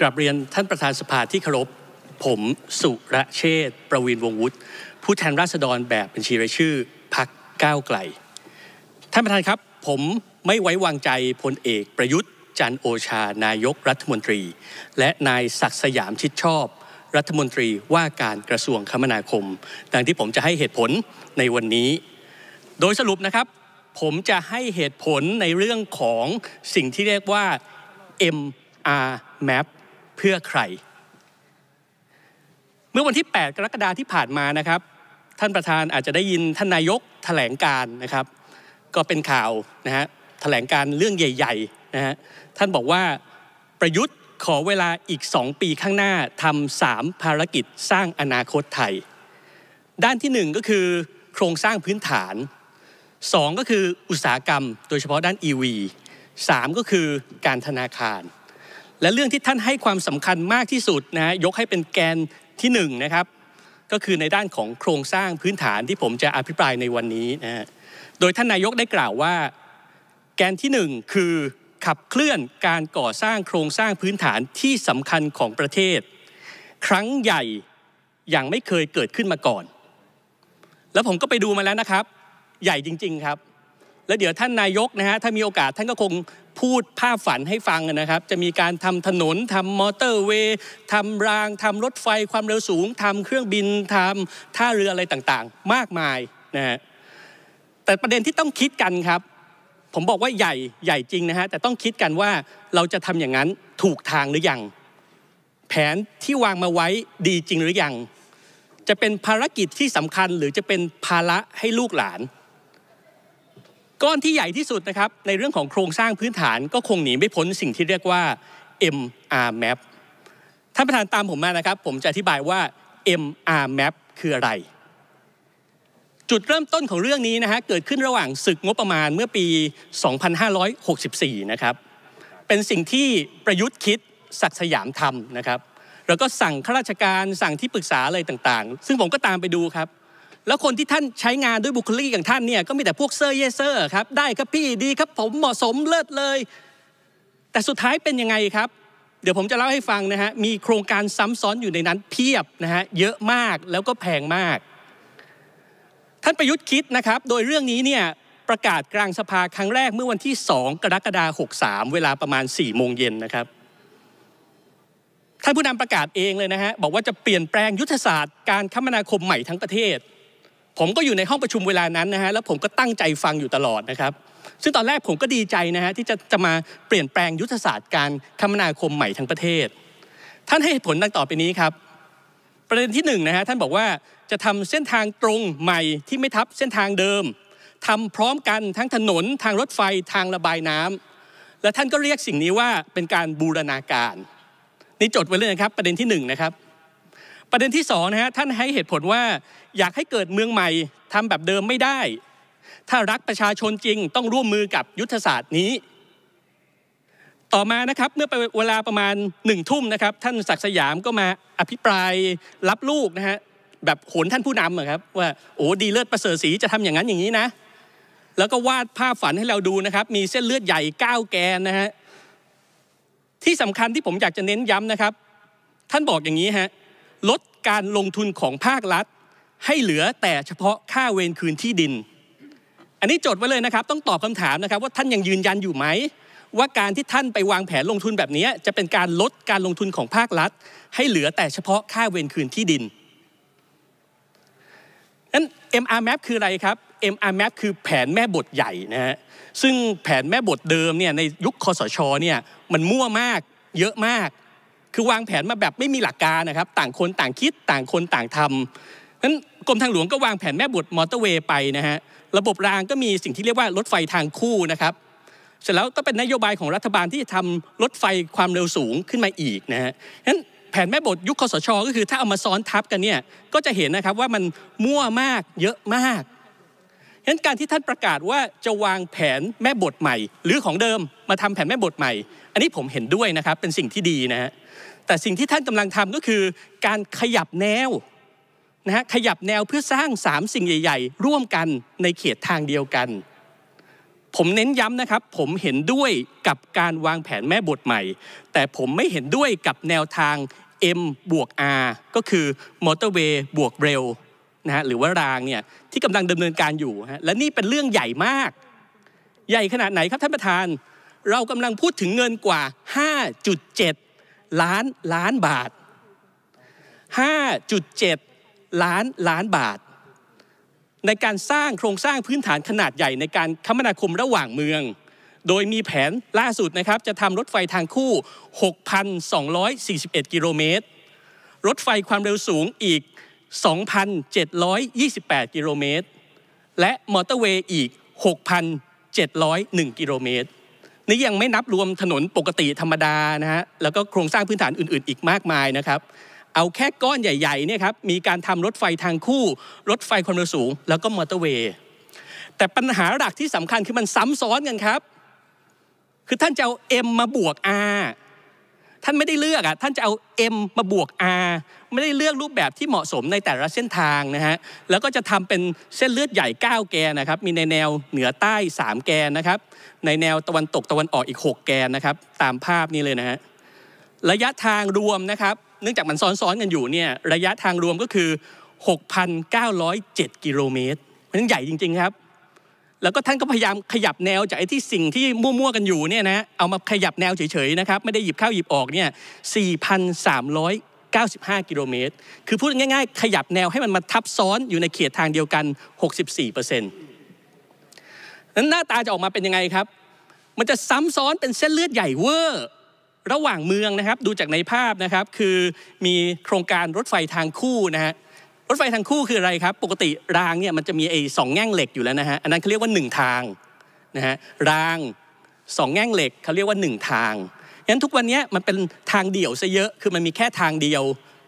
กลับเรียนท่านประธานสภาที่เคารพ ผมสุรเชษประวินวงวุฒิผู้แทนราษฎรแบบบัญชีรายชื่อพักก้าวไกล ท่านประธานครับผมไม่ไว้วางใจพลเอกประยุทธ์ จันโอชานายกรัฐมนตรี และนายศักสยามชิดชอบรัฐมนตรีว่าการกระทรวงคมนาคม ดังที่ผมจะให้เหตุผลในวันนี้ โดยสรุปนะครับ ผมจะให้เหตุผลในเรื่องของสิ่งที่เรียกว่า MR Map เพื่อใคร เมื่อวันที่ 8 กรกฎาที่ผ่านมานะครับ ท่านประธานอาจจะได้ยินท่านนายกถแถลงการนะครับ ก็เป็นข่าวนะฮะถแถลงการเรื่องใหญ่ๆนะฮะท่านบอกว่าประยุทธ์ขอเวลาอีก 2 ปีข้างหน้าทำสามภารกิจสร้างอนาคตไทย ด้านที่ 1 ก็คือโครงสร้างพื้นฐาน 2 ก็คืออุตสาหกรรมโดยเฉพาะด้าน EV 3ก็คือการธนาคารและเรื่องที่ท่านให้ความสำคัญมากที่สุดนะยกให้เป็นแกนที่1นนะครับก็คือในด้านของโครงสร้างพื้นฐานที่ผมจะอภิปรายในวันนี้นะฮะโดยท่านนายกได้กล่าวว่า แกนที่ 1 คือขับเคลื่อนการก่อสร้างโครงสร้างพื้นฐานที่สำคัญของประเทศ ครั้งใหญ่อย่างไม่เคยเกิดขึ้นมาก่อน แล้วผมก็ไปดูมาแล้วนะครับ ใหญ่จริงๆครับแล้วเดี๋ยวท่านนายกนะฮะถ้ามีโอกาสท่านก็คงพูดภาพฝันให้ฟังนะครับ จะมีการทำถนนทำมอเตอร์เวย์ทำรางทำรถไฟความเร็วสูงทำเครื่องบินทำท่าเรืออะไรต่างๆ มากมายนะฮะแต่ประเด็นที่ต้องคิดกันครับ ผมบอกว่าใหญ่ใหญ่จริงนะฮะแต่ต้องคิดกันว่าเราจะทำอย่างนั้นถูกทางหรือยังแผนที่วางมาไว้ดีจริงหรือยังจะเป็นภารกิจที่สำคัญ หรือจะเป็นภาระให้ลูกหลานก้อนที่ใหญ่ที่สุดนะครับในเรื่องของโครงสร้างพื้นฐานก็คงหนีไม่พ้นสิ่งที่เรียกว่า MR Map ท่านประธานตามผมมานะครับ ผมจะอธิบายว่า MR Map คืออะไร จุดเริ่มต้นของเรื่องนี้นะฮะเกิดขึ้นระหว่างศึกงบประมาณเมื่อปี 2564 นะครับ เป็นสิ่งที่ประยุทธ์คิดศักสยามทำนะครับ แล้วก็สั่งข้าราชการสั่งที่ปรึกษาอะไรต่าง ๆ ซึ่งผมก็ตามไปดูครับแล้วคนที่ท่านใช้งานด้วยบุคลิกอย่างท่านเนี่ยก็มีแต่พวกเซอร์เยเซอร์ครับได้ครับพี่ ดีครับ ผมเหมาะสมเลิศเลย แต่สุดท้ายเป็นยังไงครับ เดี๋ยวผมจะเล่าให้ฟังนะฮะมีโครงการซ้ำซ้อนอยู่ในนั้นเพียบนะฮะเยอะมากแล้วก็แพงมาก ท่านประยุทธ์คิดนะครับโดยเรื่องนี้เนี่ยประกาศกลางสภาครั้งแรกเมื่อวันที่ 2 กรกฎาคม63 เวลาประมาณ4โมงเย็นนะครับท่านผู้นำประกาศเองเลยนะฮะบอกว่าจะเปลี่ยนแปลงยุทธศาสตร์การคมนาคมใหม่ทั้งประเทศผมก็อยู่ในห้องประชุมเวลานั้นนะฮะแล้วผมก็ตั้งใจฟังอยู่ตลอดนะครับ ซึ่งตอนแรกผมก็ดีใจนะฮะที่จะจะมาเปลี่ยนแปลงยุทธศาสตร์การคมนาคมใหม่ทั้งประเทศ ท่านให้ผลดังต่อไปนี้ครับ ประเด็นที่1นนะฮะท่านบอกว่าจะทำเส้นทางตรงใหม่ที่ไม่ทับเส้นทางเดิม ทำพร้อมกันทั้งถนนทางรถไฟทางระบายน้ำ และท่านก็เรียกสิ่งนี้ว่าเป็นการบูรณาการนี่จดไว้เลยนะครับ ประเด็นที่1นนะครับประเด็นที่2นะฮะท่านให้เหตุผลว่าอยากให้เกิดเมืองใหม่ทำแบบเดิมไม่ได้ ถ้ารักประชาชนจริงต้องร่วมมือกับยุทธศาสตร์นี้ ต่อมานะครับเมื่อไปเวลาประมาณหนึ่งทุ่มนะครับ ท่านศักสยามก็มาอภิปรายรับลูกนะฮะแบบโหนท่านผู้นำครับ ว่าโอ้ดีเลิศประเสริฐศรีจะทำอย่างนั้นอย่างนี้นะ แล้วก็วาดภาพฝันให้เราดูนะครับ มีเส้นเลือดใหญ่ก้าวแกนนะฮะที่สำคัญที่ผมอยากจะเน้นย้ำนะครับ ท่านบอกอย่างนี้ฮะลดการลงทุนของภาครัฐ ให้เหลือแต่เฉพาะค่าเวรคืนที่ดิน อันนี้จดไว้เลยนะครับต้องตอบคำถามนะครับว่าท่านยังยืนยันอยู่ไหมว่าการที่ท่านไปวางแผนลงทุนแบบนี้จะเป็นการลดการลงทุนของภาครัฐ ให้เหลือแต่เฉพาะค่าเวรคืนที่ดินนั้น MR map คืออะไรครับ MR map คือแผนแม่บทใหญ่นะฮะซึ่งแผนแม่บทเดิมเนี่ยในยุคคอสชเนี่ยมันมั่วมากเยอะมากคือวางแผนมาแบบไม่มีหลักการนะครับ ต่างคนต่างคิด ต่างคนต่างทำนั้นกรมทางหลวงก็วางแผนแม่บทมอเตอร์เวย์ไปนะฮะ ระบบรางก็มีสิ่งที่เรียกว่ารถไฟทางคู่นะครับ เสร็จแล้วก็เป็นนโยบายของรัฐบาลที่จะทำรถไฟความเร็วสูงขึ้นมาอีกนะฮะนั้นแผนแม่บทยุคคสช ก็คือถ้าเอามาซ้อนทับกันเนี่ย ก็จะเห็นนะครับว่ามันมั่วมากเยอะมากั้นการที่ท่านประกาศว่าจะวางแผนแม่บทใหม่ หรือของเดิมมาทำแผนแม่บทใหม่ อันนี้ผมเห็นด้วยนะครับเป็นสิ่งที่ดีนะฮะแต่สิ่งที่ท่านกำลังทำก็คือการขยับแนวนะฮะขยับแนวเพื่อสร้าง 3 สิ่งใหญ่ๆ ร่วมกันในเขตทางเดียวกัน ผมเน้นย้ำนะครับผมเห็นด้วยกับการวางแผนแม่บทใหม่ แต่ผมไม่เห็นด้วยกับแนวทาง M บวก R ก็คือมอเตอร์เวย์บวกเร็วนะฮะหรือว่ารางเนี่ยที่กำลังดำเนินการอยู่ฮะและนี่เป็นเรื่องใหญ่มาก ใหญ่ขนาดไหนครับท่านประธานเรากำลังพูดถึงเงินกว่า 5.7 ล้านล้านบาท 5.7 ล้านล้านบาท ในการสร้างโครงสร้างพื้นฐานขนาดใหญ่ในการคมนาคมระหว่างเมือง โดยมีแผนล่าสุดนะครับจะทำรถไฟทางคู่ 6,241 กิโลเมตร รถไฟความเร็วสูงอีก2,728 กิโลเมตร และมอเตอร์เวย์อีก 6,701 กิโลเมตร นี่ยังไม่นับรวมถนนปกติธรรมดานะฮะแล้วก็โครงสร้างพื้นฐานอื่นๆ อีกมากมายนะครับ เอาแค่ก้อนใหญ่ๆเนี่ยครับมีการทำรถไฟทางคู่ รถไฟความเร็วสูง แล้วก็มอเตอร์เวย์แต่ปัญหาหลักที่สำคัญคือมันซ้ำซ้อนกันครับ คือท่านจะเอา M มาบวก R ท่านไม่ได้เลือกอ่ะ ท่านจะเอา M มาบวก R ไม่ได้เลือกรูปแบบที่เหมาะสมในแต่ละเส้นทางนะฮะ แล้วก็จะทำเป็นเส้นเลือดใหญ่ 9 แกนนะครับ มีในแนวเหนือใต้ 3 แกนนะครับ ในแนวตะวันตกตะวันออกอีก 6 แกนนะครับ ตามภาพนี้เลยนะฮะ ระยะทางรวมนะครับ เนื่องจากมันซ้อนๆกันอยู่เนี่ย ระยะทางรวมก็คือ 6,907กิโลเมตรมันใหญ่จริงๆครับแล้วก็ท่านก็พยายามขยับแนวจากไอ้ที่สิ่งที่มั่วๆกันอยู่เนี่ยนะ เอามาขยับแนวเฉยๆนะครับไม่ได้หยิบข้าวหยิบออกเนี่ย 4,395 กิโลเมตร คือพูดง่าย ๆ ขยับแนวให้มันมาทับซ้อนอยู่ในเขตทางเดียวกัน 64%นั้นหน้าตาจะออกมาเป็นยังไงครับ มันจะซ้ำซ้อนเป็นเส้นเลือดใหญ่เวอร์ระหว่างเมืองนะครับ ดูจากในภาพนะครับ คือมีโครงการรถไฟทางคู่นะฮะรถไฟทางคู่คืออะไรครับ ปกติรางเนี่ยมันจะมีไอ้สองแง่งเหล็กอยู่แล้วนะฮะอันนั้นเขาเรียกว่า1ทางนะฮะรางสองแง่งเหล็กเขาเรียกว่า 1 ทางงั้นทุกวันนี้มันเป็นทางเดี่ยวซะเยอะคือมันมีแค่ทางเดียว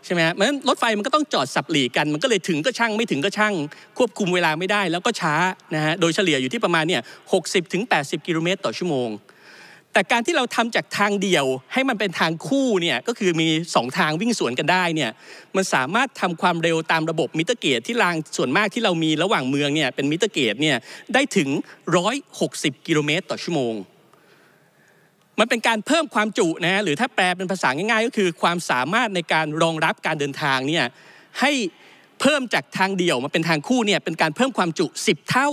ใช่ไหมฮะเพราะฉะนั้นรถไฟมันก็ต้องจอดสับหลีกันมันก็เลยถึงก็ช่างไม่ถึงก็ช่างควบคุมเวลาไม่ได้ แล้วก็ช้านะฮะโดยเฉลี่ยอยู่ที่ประมาณเนี่ยหกสิบถึงแปดสิบกิโลเมตรต่อชั่วโมงแต่การที่เราทำจากทางเดียวให้มันเป็นทางคู่เนี่ยก็คือมี2ทางวิ่งสวนกันได้เนี่ยมันสามารถทำความเร็วตามระบบมิเตอร์เกตที่รางส่วนมากที่เรามีระหว่างเมืองเนี่ยเป็นมิเตอร์เกตเนี่ยได้ถึง 160 กิโลเมตรต่อชั่วโมง มันเป็นการเพิ่มความจุนะหรือถ้าแปลเป็นภาษาง่ายๆ ก็คือความสามารถในการรองรับการเดินทางเนี่ยให้เพิ่มจากทางเดียวมาเป็นทางคู่เนี่ยเป็นการเพิ่มความจุ 10 เท่า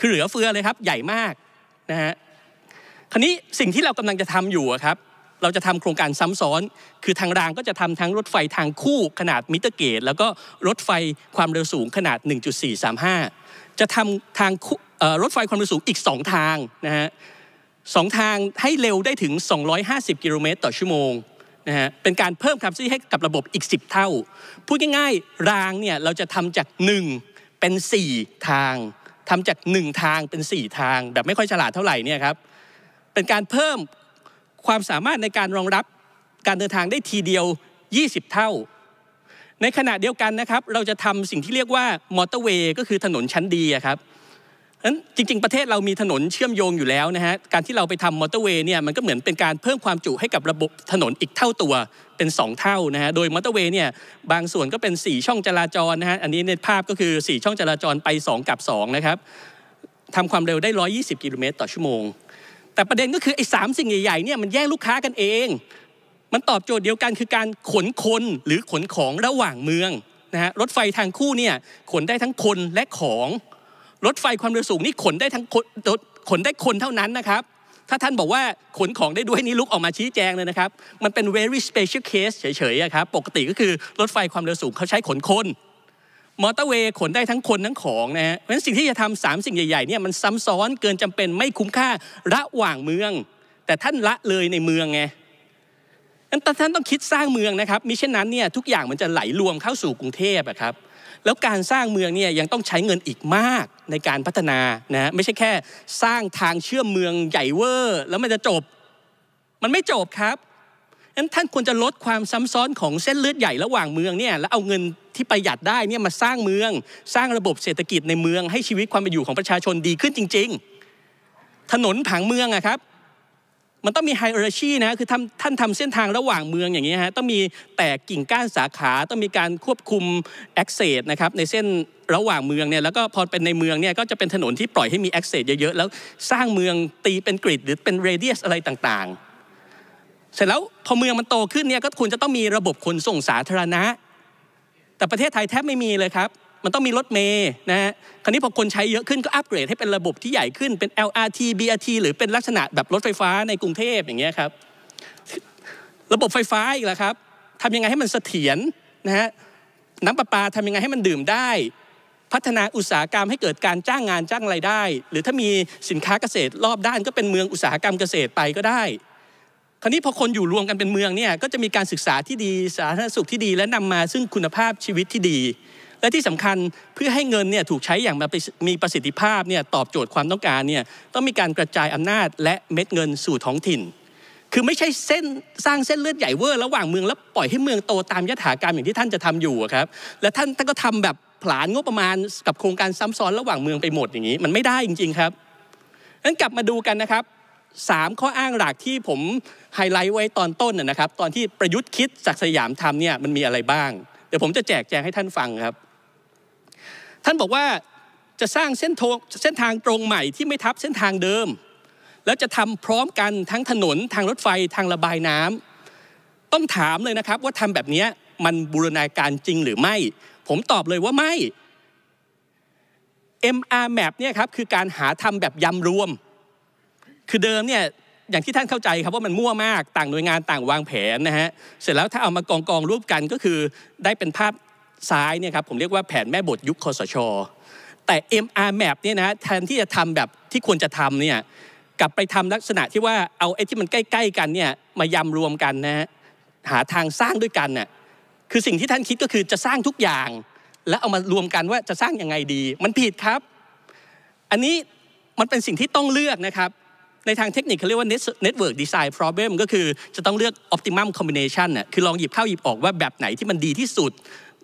คือเหลือเฟือเลยครับใหญ่มากนะฮะราวนี้สิ่งที่เรากำลังจะทำอยู่ครับ เราจะทำโครงการซ้ำซ้อน คือทางรางก็จะทำทั้งรถไฟทางคู่ขนาดมิเตอร์เกตแล้วก็รถไฟความเร็วสูงขนาด 1.435 จะทำทางรถไฟความเร็วสูงอีก 2 ทางนะฮะสทางให้เร็วได้ถึง 250 กิโลเมตรต่อชั่วโมงนะฮะ เป็นการเพิ่มความซี่ให้กับระบบอีก 10 เท่า พูดง่ายๆ รางเนี่ยเราจะทำจาก1เป็น 4 ทาง ทำจาก 1 ทางเป็น4 ทางแบบไม่ค่อยฉลาดเท่าไหร่เนี่ยครับเป็นการเพิ่มความสามารถในการรองรับการเดินทางได้ทีเดียว 20 เท่า ในขณะเดียวกันนะครับ เราจะทำสิ่งที่เรียกว่ามอเตอร์เวย์ก็คือถนนชั้นดีครับนั้นจริงๆ ประเทศเรามีถนนเชื่อมโยงอยู่แล้วนะฮะ การที่เราไปทำมอเตอร์เวย์เนี่ยมันก็เหมือนเป็นการเพิ่มความจุให้กับระบบถนนอีกเท่าตัวเป็น 2 เท่านะฮะ โดยมอเตอร์เวย์เนี่ยบางส่วนก็เป็น 4 ช่องจราจรนะฮะ อันนี้ในภาพก็คือ 4 ช่องจราจรไป 2 กับ2นะครับทำความเร็วได้ 120 กิโลเมตรต่อชั่วโมงแต่ประเด็นก็คือไอ้สามสิ่งใหญ่ๆเนี่ยมันแย่งลูกค้ากันเอง มันตอบโจทย์เดียวกันคือการขนคนหรือขนของระหว่างเมืองนะฮะ รถไฟทางคู่เนี่ยขนได้ทั้งคนและของ รถไฟความเร็วสูงนี่ขนได้ทั้งคนขนได้คนเท่านั้นนะครับ ถ้าท่านบอกว่าขนของได้ด้วยนี่ลุกออกมาชี้แจงเลยนะครับ มันเป็น very special case เฉยๆครับ ปกติก็คือรถไฟความเร็วสูงเขาใช้ขนคนมอเตอร์เวย์ขนได้ทั้งคนทั้งของนะฮะเพราะฉะนั้นสิ่งที่จะทำสามสิ่งใหญ่ๆเนี่ยมันซ้ำซ้อนเกินจำเป็นไม่คุ้มค่าระหว่างเมือง แต่ท่านละเลยในเมืองไงนั้นท่านต้องคิดสร้างเมืองนะครับมิเช่นนั้นเนี่ยทุกอย่างมันจะไหลรวมเข้าสู่กรุงเทพอะครับ แล้วการสร้างเมืองเนี่ยยังต้องใช้เงินอีกมากในการพัฒนานะไม่ใช่แค่สร้างทางเชื่อมเมืองใหญ่เวอร์แล้วมันจะจบ มันไม่จบครับนั้นท่านควรจะลดความซ้ำซ้อนของเส้นเลือดใหญ่ระหว่างเมืองเนี่ยแล้วเอาเงินที่ประหยัดได้เนี่ยมาสร้างเมือง สร้างระบบเศรษฐกิจในเมือง ให้ชีวิตความเป็นอยู่ของประชาชนดีขึ้นจริง ๆ ถนนผังเมืองอะครับมันต้องมีไฮเออร์ชีนะคือท่านท่านทำเส้นทางระหว่างเมืองอย่างนี้ฮะต้องมีแตกกิ่งก้านสาขาต้องมีการควบคุมแอคเซสนะครับในเส้นระหว่างเมืองเนี่ยแล้วก็พอเป็นในเมืองเนี่ยก็จะเป็นถนนที่ปล่อยให้มีแอคเซสเยอะๆแล้วสร้างเมืองตีเป็นกริดหรือเป็นเรเดียสอะไรต่างๆเสร็จแล้วพอเมืองมันโตขึ้นเนี่ยก็ควรจะต้องมีระบบขนส่งสาธารณะ แต่ประเทศไทยแทบไม่มีเลยครับ มันต้องมีรถเมย์นะฮะคราวนี้พอคนใช้เยอะขึ้นก็อัปเกรดให้เป็นระบบที่ใหญ่ขึ้นเป็น LRT BRT หรือเป็นลักษณะแบบรถไฟฟ้าในกรุงเทพอย่างเงี้ยครับระบบไฟฟ้าอีกแล้วครับทำยังไงให้มันเสถียรนะฮะน้ำประปาทำยังไงให้มันดื่มได้ พัฒนาอุตสาหกรรมให้เกิดการจ้างงานจ้างไรายได้ หรือถ้ามีสินค้าเกษตรรอบด้านก็เป็นเมืองอุตสาหกรรมเกษตรไปก็ได้ราวนี้พอคนอยู่รวมกันเป็นเมืองเนี่ยก็จะมีการศึกษาที่ดีสาธารณสุขที่ดี และนำมาซึ่งคุณภาพชีวิตที่ดี และที่สำคัญเพื่อให้เงินเนี่ยถูกใช้อย่างมีประสิทธิภาพเนี่ยตอบโจทย์ความต้องการเนี่ยต้องมีการกระจายอำนาจ และเม็ดเงินสู่ท้องถิ่น คือไม่ใช่เส้นสร้างเส้นเลือดใหญ่เวอร์ระหว่างเมือง แล้วปล่อยให้เมืองโตตามยถากรรมอย่างที่ท่านจะทำอยู่ครับและท่านท่านก็ทำแบบผลานงบประมาณ กับโครงการซ้ำซ้อนระหว่างเมืองไปหมดอย่างนี้มันไม่ได้จริงๆครับงั้นกลับมาดูกันนะครับ3 ข้ออ้างหลักที่ผมไฮไลท์ไว้ตอนต้นนะครับตอนที่ประยุทธ์คิดจากสยามทำเนี่ยมันมีอะไรบ้าง เดี๋ยวผมจะแจกแจงให้ท่านฟังครับ ท่านบอกว่าจะสร้างเส้นเส้นทางตรงใหม่ที่ไม่ทับเส้นทางเดิม แล้วจะทำพร้อมกันทั้งถนนทางรถไฟทางระบายน้ำต้องถามเลยนะครับว่าทำแบบนี้มันบูรณาการจริงหรือไม่ ผมตอบเลยว่าไม่ MR map เนี่ยครับคือการหาทำแบบยำรวมคือเดิมเนี่ยอย่างที่ท่านเข้าใจครับว่ามันมั่วมากต่างหน่วยงานต่างวางแผนนะฮะเสร็จแล้วถ้าเอามากองกองรูปกันก็คือได้เป็นภาพซ้ายเนี่ยครับผมเรียกว่าแผนแม่บทยุคคสช แต่ MR map เนี่ยนะแทนที่จะทำแบบที่ควรจะทำเนี่ยกลับไปทำลักษณะที่ว่าเอาไอ้ที่มันใกล้ๆกันเนี่ย มายำรวมกันนะฮะหาทางสร้างด้วยกันน่ยคือสิ่งที่ท่านคิดก็คือจะสร้างทุกอย่าง แล้วเอามารวมกันว่าจะสร้างยังไงดี มันผิดครับ อันนี้มันเป็นสิ่งที่ต้องเลือกนะครับในทางเทคนิคเขาเรียกว่า network design problem ก็คือจะต้องเลือก optimum combination น่ะคือลองหยิบเข้าหยิบออกว่าแบบไหนที่มันดีที่สุด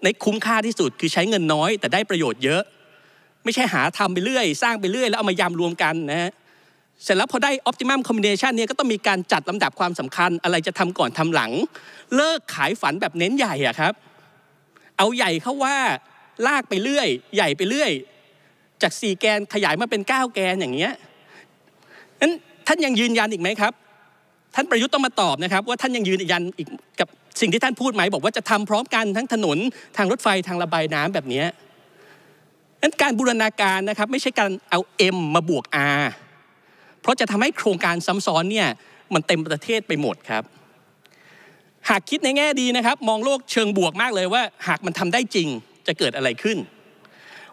ในคุ้มค่าที่สุดคือใช้เงินน้อย แต่ได้ประโยชน์เยอะ ไม่ใช่หาทำไปเรื่อย สร้างไปเรื่อยแล้วเอามายำรวมกันนะฮะเสร็จแล้วพอได้ optimum combination เนี่ยก็ต้องมีการจัดลำดับความสำคัญ อะไรจะทำก่อนทำหลัง เลิกขายฝันแบบเน้นใหญ่อะครับเอาใหญ่เข้าว่าลากไปเรื่อย ใหญ่ไปเรื่อย จาก 4 แกนขยายมาเป็น 9 แกนอย่างเงี้ยนั้นท่านยังยืนยันอีกไหมครับ ท่านประยุทธ์ต้องมาตอบนะครับ ว่าท่านยังยืนยันอีกกับสิ่งที่ท่านพูดไหมบอกว่าจะทำพร้อมกันทั้งถนนทางรถไฟทางระบายน้ำแบบนี้นั้นการบูรณาการนะครับไม่ใช่การเอา M มาบวก R เพราะจะทำให้โครงการซ้ำซ้อนเนี่ยมันเต็มประเทศไปหมดครับ หากคิดในแง่ดีนะครับมองโลกเชิงบวกมากเลยว่าหากมันทำได้จริงจะเกิดอะไรขึ้น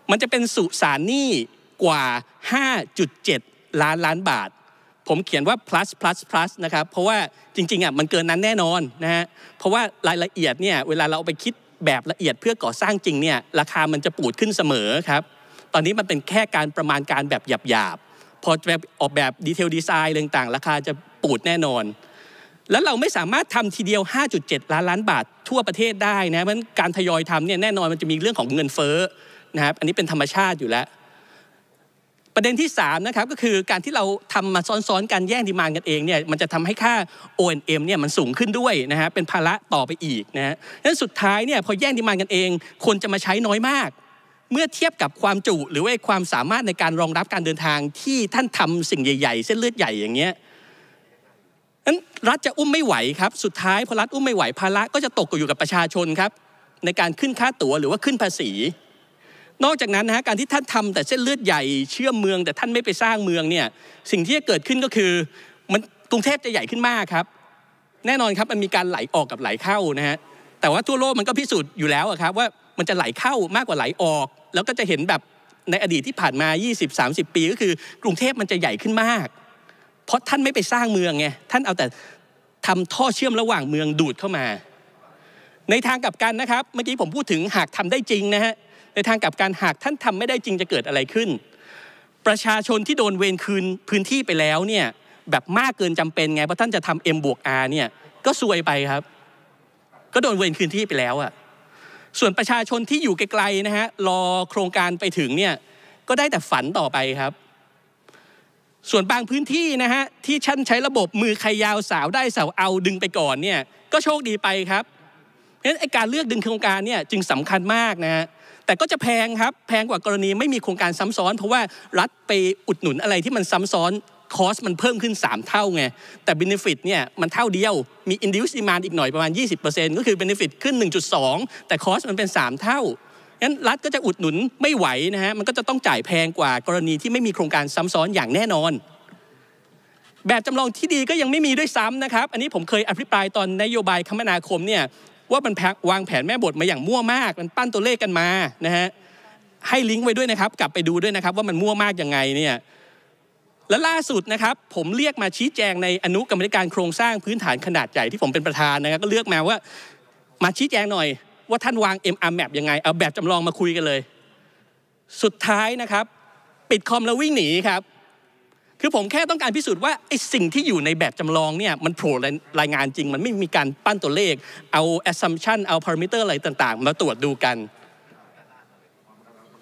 มันจะเป็นสุสานหนี้กว่า 5.7 ล้านล้านบาทผมเขียนว่า plus plus plus นะครับเพราะว่าจริงๆอ่ะมันเกินนั้นแน่นอนนะฮะ เพราะว่ารายละเอียดเนี่ยเวลาเราไปคิดแบบละเอียดเพื่อก่อสร้างจริงเนี่ยราคา มันจะปูดขึ้นเสมอครับ ตอนนี้มันเป็นแค่การประมาณการแบบหยาบๆ พอแบบออกแบบดีเทลดีไซน์ต่างๆ ราคาจะปูดแน่นอน แล้วเราไม่สามารถทำทีเดียว 5.7 ล้านล้านบาททั่วประเทศได้นะ เพราะการทยอยทำเนี่ยแน่นอนมันจะมีเรื่องของเงินเฟ้อนะครับ อันนี้เป็นธรรมชาติอยู่แล้วประเด็นที่3นะครับก็คือการที่เราทำมาซ้อนๆการแย่งดีมานกันเองเนี่ยมันจะทำให้ค่า O&M เนี่ยมันสูงขึ้นด้วยนะฮะเป็นภาระต่อไปอีกนะฮะดังนั้นสุดท้ายเนี่ยพอแย่งดีมานกันเอง คนจะมาใช้น้อยมาก เมื่อเทียบกับความจุหรือว่าความสามารถในการรองรับการเดินทางที่ท่านทำสิ่งใหญ่ๆเส้นเลือดใหญ่อย่างเงี้ยนั้นรัฐจะอุ้มไม่ไหวครับสุดท้ายพอรัฐอุ้มไม่ไหวภาระก็จะตกอยู่กับประชาชนครับในการขึ้นค่าตั๋วหรือว่าขึ้นภาษีนอกจากนั้นนะฮะการที่ท่านทำแต่เส้นเลือดใหญ่ เชื่อมเมือง แต่ท่านไม่ไปสร้างเมืองเนี่ยสิ่งที่จะเกิดขึ้นก็คือมันกรุงเทพจะใหญ่ขึ้นมากครับ แน่นอนครับ มันมีการไหลออกกับไหลเข้านะฮะแต่ว่าทั่วโลกมันก็พิสูจน์อยู่แล้วครับ ว่ามันจะไหลเข้ามากกว่าไหลออกแล้วก็จะเห็นแบบในอดีตที่ผ่านมา20-30 ปีก็คือกรุงเทพมันจะใหญ่ขึ้นมาก เพราะท่านไม่ไปสร้างเมืองไงท่านเอาแต่ทำท่อเชื่อมระหว่างเมืองดูดเข้ามา ในทางกลับกันนะครับเมื่อกี้ผมพูดถึงหากทำได้จริงนะฮะในทางกับการหากท่านทำไม่ได้จริงจะเกิดอะไรขึ้น ประชาชนที่โดนเวรคืนพื้นที่ไปแล้วเนี่ยแบบมากเกินจำเป็นไงเพราะท่านจะทำ M บวก R เนี่ยก็ซวยไปครับ ก็โดนเวรคืนที่ไปแล้วอะส่วนประชาชนที่อยู่ไกลๆนะฮะรอโครงการไปถึงเนี่ยก็ได้แต่ฝันต่อไปครับ ส่วนบางพื้นที่นะฮะที่ชั้นใช้ระบบมือใครยาวสาวได้สาวเอาดึงไปก่อนเนี่ยก็โชคดีไปครับเพราะฉะนั้นการเลือกดึงโครงการเนี่ยจึงสำคัญมากนะฮะแต่ก็จะแพงครับ แพงกว่ากรณีไม่มีโครงการซ้ำซ้อน เพราะว่ารัฐไปอุดหนุนอะไรที่มันซ้ำซ้อนคอสมันเพิ่มขึ้น 3 เท่าไง แต่ b e n e ฟิตเนี่ยมันเท่าเดียว มี induce demand อีกหน่อยประมาณ 20%ก็คือ b e n e ฟิตขึ้น 1.2 แต่คอสมันเป็น 3 เท่า งั้น รัฐก็จะอุดหนุนไม่ไหวนะฮะ มันก็จะต้องจ่ายแพงกว่ากรณีที่ไม่มีโครงการซ้ำซ้อนอย่างแน่นอน แบบจำลองที่ดีก็ยังไม่มีด้วยซ้ำนะครับ อันนี้ผมเคยอภิปรายตอนนโยบายคมนาคมเนี่ยว่ามันวางแผนแม่บทมาอย่างมั่วมาก มันปั้นตัวเลขกันมา นะฮะ ให้ลิงก์ไว้ด้วยนะครับ กลับไปดูด้วยนะครับ ว่ามันมั่วมากยังไงเนี่ย และล่าสุดนะครับ ผมเรียกมาชี้แจงในอนุกรรมการโครงสร้างพื้นฐานขนาดใหญ่ที่ผมเป็นประธานนะครับก็เลือกมาว่า มาชี้แจงหน่อย ว่าท่านวาง MR map ยังไงเอาแบบจำลองมาคุยกันเลย สุดท้ายนะครับ ปิดคอมแล้ววิ่งหนีครับคือผมแค่ต้องการพิสูจน์ว่าไอ้สิ่งที่อยู่ในแบบจำลองเนี่ยมันโผล่รายงานจริง มันไม่มีการปั้นตัวเลข เอา assumption เอา parameter อะไรต่าง ๆ มาตรวจดูกัน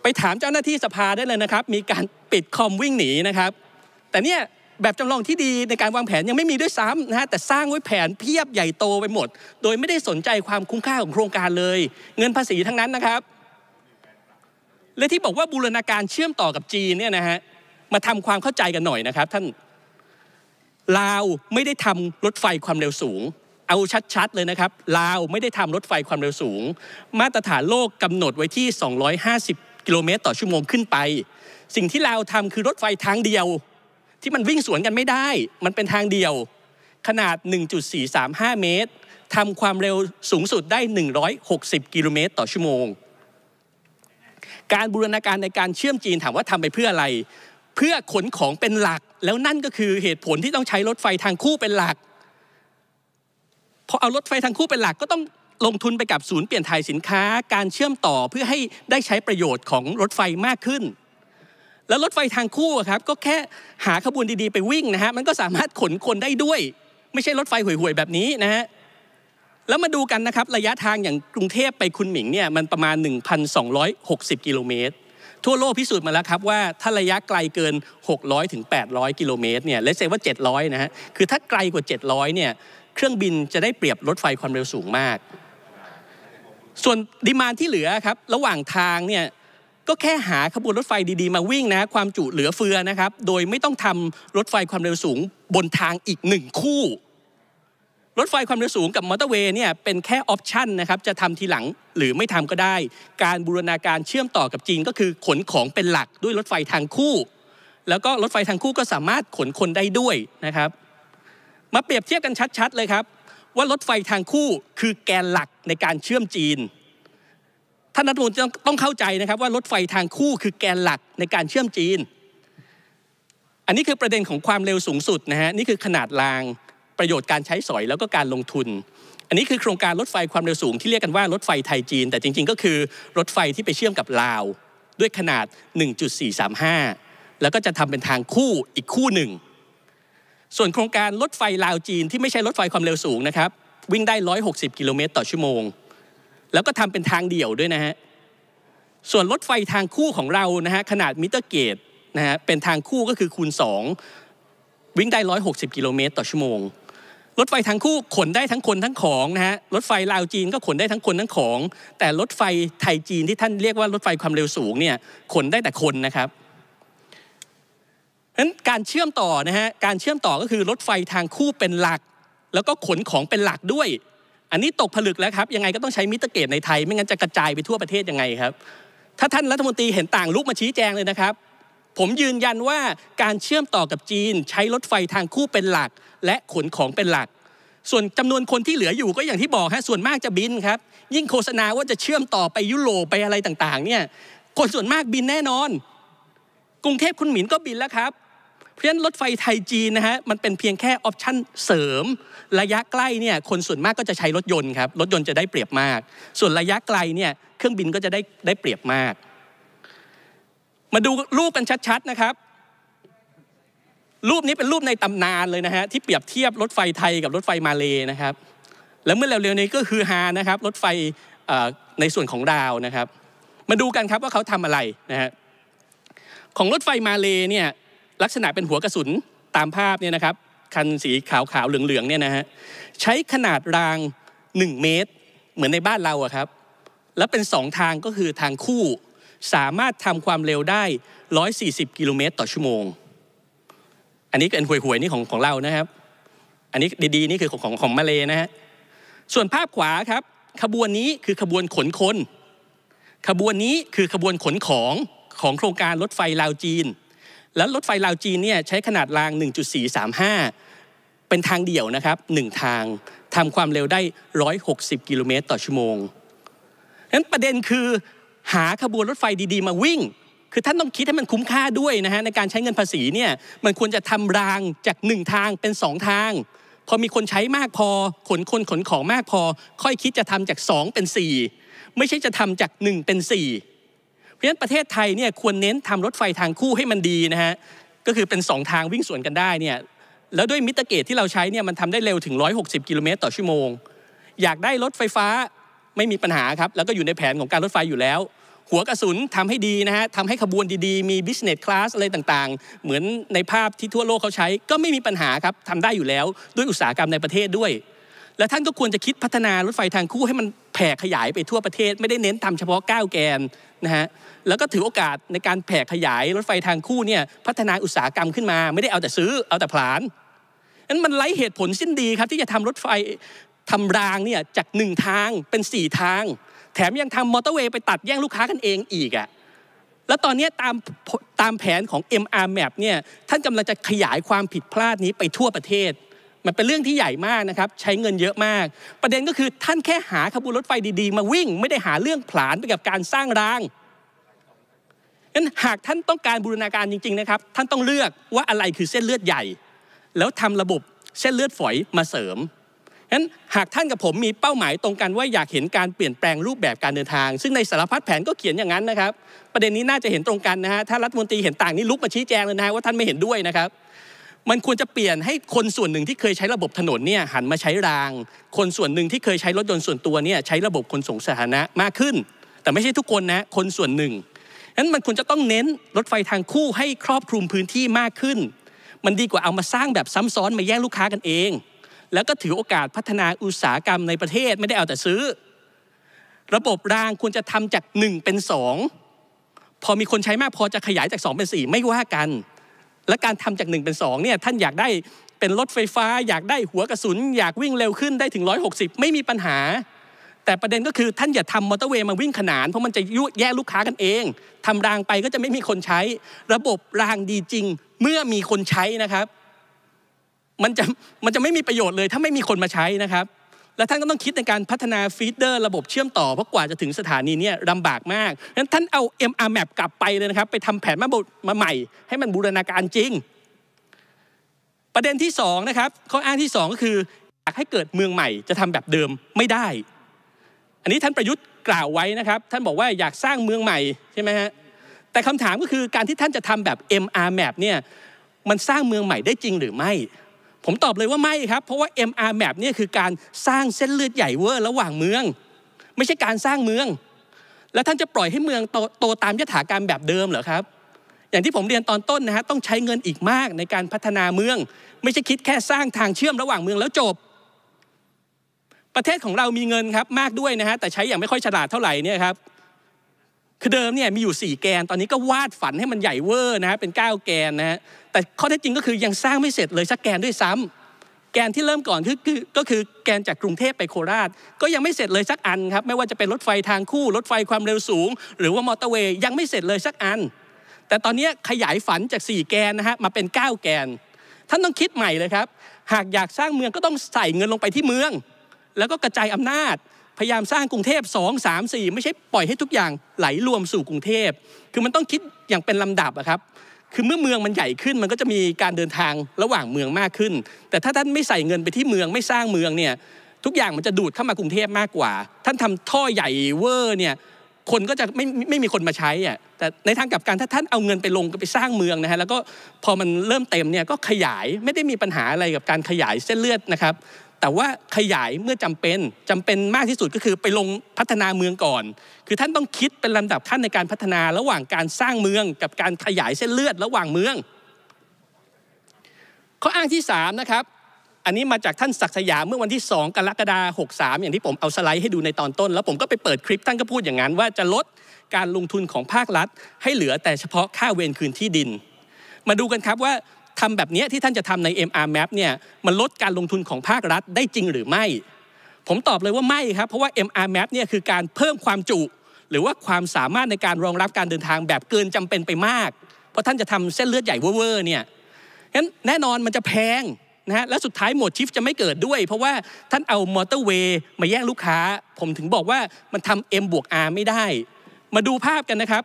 ไปถามเจ้าหน้าที่สภาได้เลยนะครับ มีการปิดคอมวิ่งหนีนะครับ แต่เนี่ยแบบจำลองที่ดีในการวางแผนยังไม่มีด้วยซ้ำนะฮะแต่สร้างไว้แผนเพียบใหญ่โตไปหมด โดยไม่ได้สนใจความคุ้มค่าของโครงการเลย เงินภาษีทั้งนั้นนะครับ และที่บอกว่าบูรณาการเชื่อมต่อกับจีนเนี่ยนะฮะมาทำความเข้าใจกันหน่อยนะครับท่านลาวไม่ได้ทำรถไฟความเร็วสูง เอาชัดๆเลยนะครับลาวไม่ได้ทำรถไฟความเร็วสูง มาตรฐานโลกกำหนดไว้ที่ 250 กิโลเมตรต่อชั่วโมงขึ้นไป สิ่งที่ลาวทำคือรถไฟทางเดียว ที่มันวิ่งสวนกันไม่ได้ มันเป็นทางเดียว ขนาด 1.435 เมตรทำความเร็วสูงสุดได้ 160 กิโลเมตรต่อชั่วโมง การบูรณาการในการเชื่อมจีนถามว่าทำไปเพื่ออะไรเพื่อขนของเป็นหลักแล้วนั่นก็คือเหตุผลที่ต้องใช้รถไฟทางคู่เป็นหลักพอเอารถไฟทางคู่เป็นหลักก็ต้องลงทุนไปกับศูนย์เปลี่ยนถ่ายสินค้าการเชื่อมต่อเพื่อให้ได้ใช้ประโยชน์ของรถไฟมากขึ้น แล้วรถไฟทางคู่ครับก็แค่หาขบวนดีๆ ไปวิ่งนะฮะมันก็สามารถขนคนได้ด้วย ไม่ใช่รถไฟห่วยๆแบบนี้นะฮะแล้วมาดูกันนะครับระยะทางอย่างกรุงเทพไปคุณหมิงเนี่ยมันประมาณ1,260 กิโลเมตรทั่วโลกพิสูจน์มาแล้วครับว่าถ้าระยะไกลเกิน 600 ถึง 800 กิโลเมตรเนี่ย เลเซว่า 700 นะฮะ คือถ้าไกลกว่า 700 เนี่ย เครื่องบินจะได้เปรียบรถไฟความเร็วสูงมาก ส่วนดีมานที่เหลือครับ ระหว่างทางเนี่ย ก็แค่หาขบวนรถไฟดีๆ มาวิ่งนะ ความจุเหลือเฟือนะครับ โดยไม่ต้องทำรถไฟความเร็วสูงบนทางอีกหนึ่งคู่รถไฟความเร็วสูงกับมอเตอร์เวย์เนี่ยเป็นแค่ออปชันนะครับจะทำทีหลังหรือไม่ทำก็ได้ การบูรณาการเชื่อมต่อกับจีนก็คือขนของเป็นหลักด้วยรถไฟทางคู่ แล้วก็รถไฟทางคู่ก็สามารถขนคนได้ด้วยนะครับมาเปรียบเทียบกันชัดๆเลยครับว่ารถไฟทางคู่คือแกนหลักในการเชื่อมจีนท่านรัฐมนตรีต้องเข้าใจนะครับว่ารถไฟทางคู่คือแกนหลักในการเชื่อมจีน อันนี้คือประเด็นของความเร็วสูงสุดนะฮะนี่คือขนาดรางประโยชน์การใช้สอยแล้วก็การลงทุน อันนี้คือโครงการรถไฟความเร็วสูงที่เรียกกันว่ารถไฟไทยจีน แต่จริง ๆก็คือรถไฟที่ไปเชื่อมกับ ลาวด้วยขนาด 1.435 แล้วก็จะทำเป็นทางคู่อีกคู่หนึ่ง ส่วนโครงการรถไฟลาวจีนที่ไม่ใช่รถไฟความเร็วสูงนะครับวิ่งได้ 160 กิโลเมตรต่อชั่วโมง แล้วก็ทำเป็นทางเดี่ยวด้วยนะฮะ ส่วนรถไฟทางคู่ของเรานะฮะขนาดมิเตอร์เกตนะฮะเป็นทางคู่ก็คือคูณ 2 วิ่งได้ 160 กิโลเมตรต่อชั่วโมงรถไฟทางคู่ขนได้ทั้งคนทั้งของนะฮะ รถไฟลาวจีนก็ขนได้ทั้งคนทั้งของ แต่รถไฟไทยจีนที่ท่านเรียกว่ารถไฟความเร็วสูงเนี่ยขนได้แต่คนนะครับ เพราะะฉนั้นการเชื่อมต่อนะฮะ การเชื่อมต่อก็คือ รถไฟทางคู่เป็นหลัก แล้วก็ขนของเป็นหลักด้วย อันนี้ตกผลึกแล้วครับ ยังไงก็ต้องใช้มิตรเกตในไทยไม่งั้นจะกระจายไปทั่วประเทศยังไงครับ ถ้าท่านรัฐมนตรีเห็นต่างลุกมาชี้แจงเลยนะครับผมยืนยันว่าการเชื่อมต่อกับจีน ใช้รถไฟทางคู่เป็นหลัก และขนของเป็นหลัก ส่วนจำนวนคนที่เหลืออยู่ก็อย่างที่บอกฮะส่วนมากจะบินครับ ยิ่งโฆษณาว่าจะเชื่อมต่อไปยุโรปไปอะไรต่างๆเนี่ยคนส่วนมากบินแน่นอน กรุงเทพคุณหมินก็บินแล้วครับ เพราะฉะนั้นรถไฟไทยจีนนะฮะมันเป็นเพียงแค่ออปชั่นเสริม ระยะใกล้เนี่ยคนส่วนมากก็จะใช้รถยนต์ครับรถยนต์ จะได้เปรียบมาก ส่วนระยะไกลเนี่ยเครื่องบินก็จะได้ได้เปรียบมากมาดูรูปกันชัดๆนะครับ รูปนี้เป็นรูปในตำนานเลยนะฮะที่เปรียบเทียบรถไฟไทยกับรถไฟมาเลนะครับ แล้วเมื่อเร็วๆนี้ก็คือฮานะครับ รถไฟในส่วนของดาวนะครับ มาดูกันครับว่าเขาทำอะไรนะฮะ ของรถไฟมาเลเนี่ยลักษณะเป็นหัวกระสุนตามภาพเนี่ยนะครับคันสีขาวๆเหลืองๆเนี่ยนะฮะใช้ขนาดราง 1 เมตรเหมือนในบ้านเราอะครับแล้วเป็น 2 ทางก็คือทางคู่สามารถทำความเร็วได้ 140 กิโลเมตรต่อชั่วโมง อันนี้เป็นห่วยๆนี่ของของเรานะครับ อันนี้ดีๆ นี่คือของของของมาเลยนะฮะ ส่วนภาพขวาครับ ขบวนนี้คือขบวนขนคน ขบวนนี้คือขบวนขนของของโครงการรถไฟลาวจีน แล้วรถไฟลาวจีนเนี่ยใช้ขนาดราง 1.435 เป็นทางเดี่ยวนะครับ1ทางทำความเร็วได้ 160 กิโลเมตรต่อชั่วโมงนั้นประเด็นคือหาขบวนรถไฟดีๆมาวิ่ง คือท่านต้องคิดให้มันคุ้มค่าด้วยนะฮะ ในการใช้เงินภาษีเนี่ย มันควรจะทำรางจากหนึ่งทางเป็นสองทาง พอมีคนใช้มากพอขนคนขนของมากพอ ค่อยคิดจะทำจากสองเป็นสี่ไม่ใช่จะทำจากหนึ่งเป็นสี่เพราะฉะนั้นประเทศไทยเนี่ยควรเน้นทำรถไฟทางคู่ให้มันดีนะฮะ ก็คือเป็นสองทางวิ่งสวนกันได้เนี่ย แล้วด้วยมิตรเกตที่เราใช้เนี่ยมันทำได้เร็วถึง 160 กิโลเมตรต่อชั่วโมง อยากได้รถไฟฟ้าไม่มีปัญหาครับ แล้วก็อยู่ในแผนของการรถไฟอยู่แล้ว หัวกระสุนทำให้ดีนะฮะทำให้ขบวนดีๆ มีบิสเนสคลาสอะไรต่างๆ เหมือนในภาพที่ทั่วโลกเขาใช้ ก็ไม่มีปัญหาครับทำได้อยู่แล้วด้วยอุตสาหกรรมในประเทศด้วย และท่านก็ควรจะคิดพัฒนารถไฟทางคู่ให้มันแผ่ขยายไปทั่วประเทศ ไม่ได้เน้นทำเฉพาะก้าวแกนนะฮะแล้วก็ถือโอกาสในการแผ่ขยายรถไฟทางคู่เนี่ยพัฒนาอุตสาหกรรมขึ้นมา ไม่ได้เอาแต่ซื้อเอาแต่ผลานนั้นมันไร้เหตุผลสิ้นดีครับที่จะทำรถไฟทำรางเนี่ยจากหนึ่งทางเป็นสี่ทาง แถมยังทำมอเตอร์เวย์ไปตัดแย่งลูกค้ากันเองอีกอะ่ะแล้วตอนนี้ตามตามแผนของ MR Map เนี่ยท่านกำลังจะขยายความผิดพลาดนี้ไปทั่วประเทศ มันเป็นเรื่องที่ใหญ่มากนะครับ ใช้เงินเยอะมาก ประเด็นก็คือท่านแค่หาขบวนรถไฟดีๆ มาวิ่งไม่ได้หาเรื่องผลานไปกับการสร้างรางงั้นหากท่านต้องการบูรณาการจริงๆนะครับท่านต้องเลือกว่าอะไรคือเส้นเลือดใหญ่ แล้วทำระบบเส้นเลือดฝอยมาเสริมนั้นหากท่านกับผมมีเป้าหมายตรงกันว่าอยากเห็นการเปลี่ยนแปลงรูปแบบการเดินทาง ซึ่งในสารพัดแผนก็เขียนอย่างนั้นนะครับ ประเด็นนี้น่าจะเห็นตรงกันนะฮะถ้ารัฐมนตรีเห็นต่างนี่ลุกมาชี้แจงเลยนะว่าท่านไม่เห็นด้วยนะครับ มันควรจะเปลี่ยนให้คนส่วนหนึ่งที่เคยใช้ระบบถนนเนี่ยหันมาใช้ราง คนส่วนหนึ่งที่เคยใช้รถยนต์ส่วนตัวเนี่ยใช้ระบบขนส่งสาธารณะมากขึ้น แต่ไม่ใช่ทุกคนนะคนส่วนหนึ่งนั้นมันควรจะต้องเน้นรถไฟทางคู่ให้ครอบคลุมพื้นที่มากขึ้น มันดีกว่าเอามาสร้างแบบซ้ำซ้อนมาแย่งลูกค้ากันเองแล้วก็ถือโอกาสพัฒนาอุตสาหกรรมในประเทศไม่ได้เอาแต่ซื้อ ระบบรางควรจะทำจาก 1 เป็น 2 พอมีคนใช้มากพอจะขยายจาก 2 เป็น 4 ไม่ว่ากัน และการทำจาก 1 เป็น2เนี่ยท่านอยากได้เป็นรถไฟฟ้า อยากได้หัวกระสุน อยากวิ่งเร็วขึ้นได้ถึง 160 ไม่มีปัญหา แต่ประเด็นก็คือท่านอย่าทำมอเตอร์เวย์มาวิ่งขนาน เพราะมันจะยุแย่ลูกค้ากันเองทำรางไปก็จะไม่มีคนใช้ ระบบรางดีจริงเมื่อมีคนใช้นะครับมันจะมันจะไม่มีประโยชน์เลยถ้าไม่มีคนมาใช้นะครับ และท่านก็ต้องคิดในการพัฒนาฟีเดอร์ระบบเชื่อมต่อเพราะกว่าจะถึงสถานีเนี่ยลำบากมากงั้นท่านเอา MR Map กลับไปเลยนะครับ ไปทำแผนมาบมาใหม่ ให้มันบูรณาการจริง ประเด็นที่2นะครับ ข้ออ้างที่2ก็คือ อยากให้เกิดเมืองใหม่จะทำแบบเดิมไม่ได้ อันนี้ท่านประยุทธ์กล่าวไว้นะครับ ท่านบอกว่าอยากสร้างเมืองใหม่ใช่ไหมฮะแต่คำถามก็คือการที่ท่านจะทำแบบ MR Map เนี่ยมันสร้างเมืองใหม่ได้จริงหรือไม่ผมตอบเลยว่าไม่ครับเพราะว่า MR map เนี่ยคือการสร้างเส้นเลือดใหญ่เวอร์ระหว่างเมือง ไม่ใช่การสร้างเมือง แล้วท่านจะปล่อยให้เมืองโตโตตามยถาการแบบเดิมเหรอครับ อย่างที่ผมเรียนตอนต้นนะฮะต้องใช้เงินอีกมากในการพัฒนาเมือง ไม่ใช่คิดแค่สร้างทางเชื่อมระหว่างเมืองแล้วจบ ประเทศของเรามีเงินครับมากด้วยนะฮะแต่ใช้อย่างไม่ค่อยฉลาดเท่าไหร่เนี่ยครับคือเดิมเนี่ยมีอยู่ 4 แกน ตอนนี้ก็วาดฝันให้มันใหญ่เวอร์นะฮะเป็น 9 แกนนะฮะแต่ข้อแท้จจริงก็คือยังสร้างไม่เสร็จเลยสักแกนด้วยซ้ำ แกนที่เริ่มก่อนคือก็คือแกนจากกรุงเทพไปโคราช ก็ยังไม่เสร็จเลยสักอันครับไม่ว่าจะเป็นรถไฟทางคู่ รถไฟความเร็วสูง หรือว่ามอเตอร์เวย์ยังไม่เสร็จเลยสักอัน แต่ตอนนี้ขยายฝันจาก 4 แกนนะฮะมาเป็น 9 แกนท่านต้องคิดใหม่เลยครับ หากอยากสร้างเมืองก็ต้องใส่เงินลงไปที่เมือง แล้วก็กระจายอำนาจพยายามสร้างกรุงเทพ2 3 4ไม่ใช่ปล่อยให้ทุกอย่างไหลรวมสู่กรุงเทพคือมันต้องคิดอย่างเป็นลำดับอะครับ คือเมื่อเมืองมันใหญ่ขึ้นมันก็จะมีการเดินทางระหว่างเมืองมากขึ้น แต่ถ้าท่านไม่ใส่เงินไปที่เมืองไม่สร้างเมืองเนี่ยทุกอย่างมันจะดูดเข้ามากรุงเทพมากกว่า ท่านทำท่อใหญ่เวอร์เนี่ยคนก็จะไม่ไม่มีคนมาใช้อ่ะแต่ในทางกลับกันถ้าท่านเอาเงินไปลงไปสร้างเมืองนะฮะแล้วก็พอมันเริ่มเต็มเนี่ยก็ขยายไม่ได้มีปัญหาอะไรกับการขยายเส้นเลือดนะครับแต่ว่าขยายเมื่อจำเป็นจำเป็นมากที่สุดก็คือไปลงพัฒนาเมืองก่อน คือท่านต้องคิดเป็นลำดับขั้นในการพัฒนาระหว่างการสร้างเมือง กับการขยายเส้นเลือดระหว่างเมือง ข้ออ้างที่3นะครับอันนี้มาจากท่านศักสยามเมื่อวันที่ 2กรกฎาคม63 อย่างที่ผมเอาสไลด์ให้ดูในตอนต้น แล้วผมก็ไปเปิดคลิปท่านก็พูดอย่างนั้นว่าจะลดการลงทุนของภาครัฐ ให้เหลือแต่เฉพาะค่าเวรคืนที่ดิน มาดูกันครับว่าทำแบบนี้ที่ท่านจะทำใน MR Map เนี่ยมันลดการลงทุนของภาครัฐได้จริงหรือไม่ ผมตอบเลยว่าไม่ครับ เพราะว่า MR Map เนี่ยคือการเพิ่มความจุ หรือว่าความสามารถในการรองรับการเดินทางแบบเกินจำเป็นไปมาก เพราะท่านจะทำเส้นเลือดใหญ่เวอร์เนี่ยงั้นแน่นอนมันจะแพงนะฮะและสุดท้ายหมดชิฟจะไม่เกิดด้วย เพราะว่าท่านเอามอเตอร์เวย์มาแย่งลูกค้า ผมถึงบอกว่ามันทำ M บวก R ไม่ได้ มาดูภาพกันนะครับ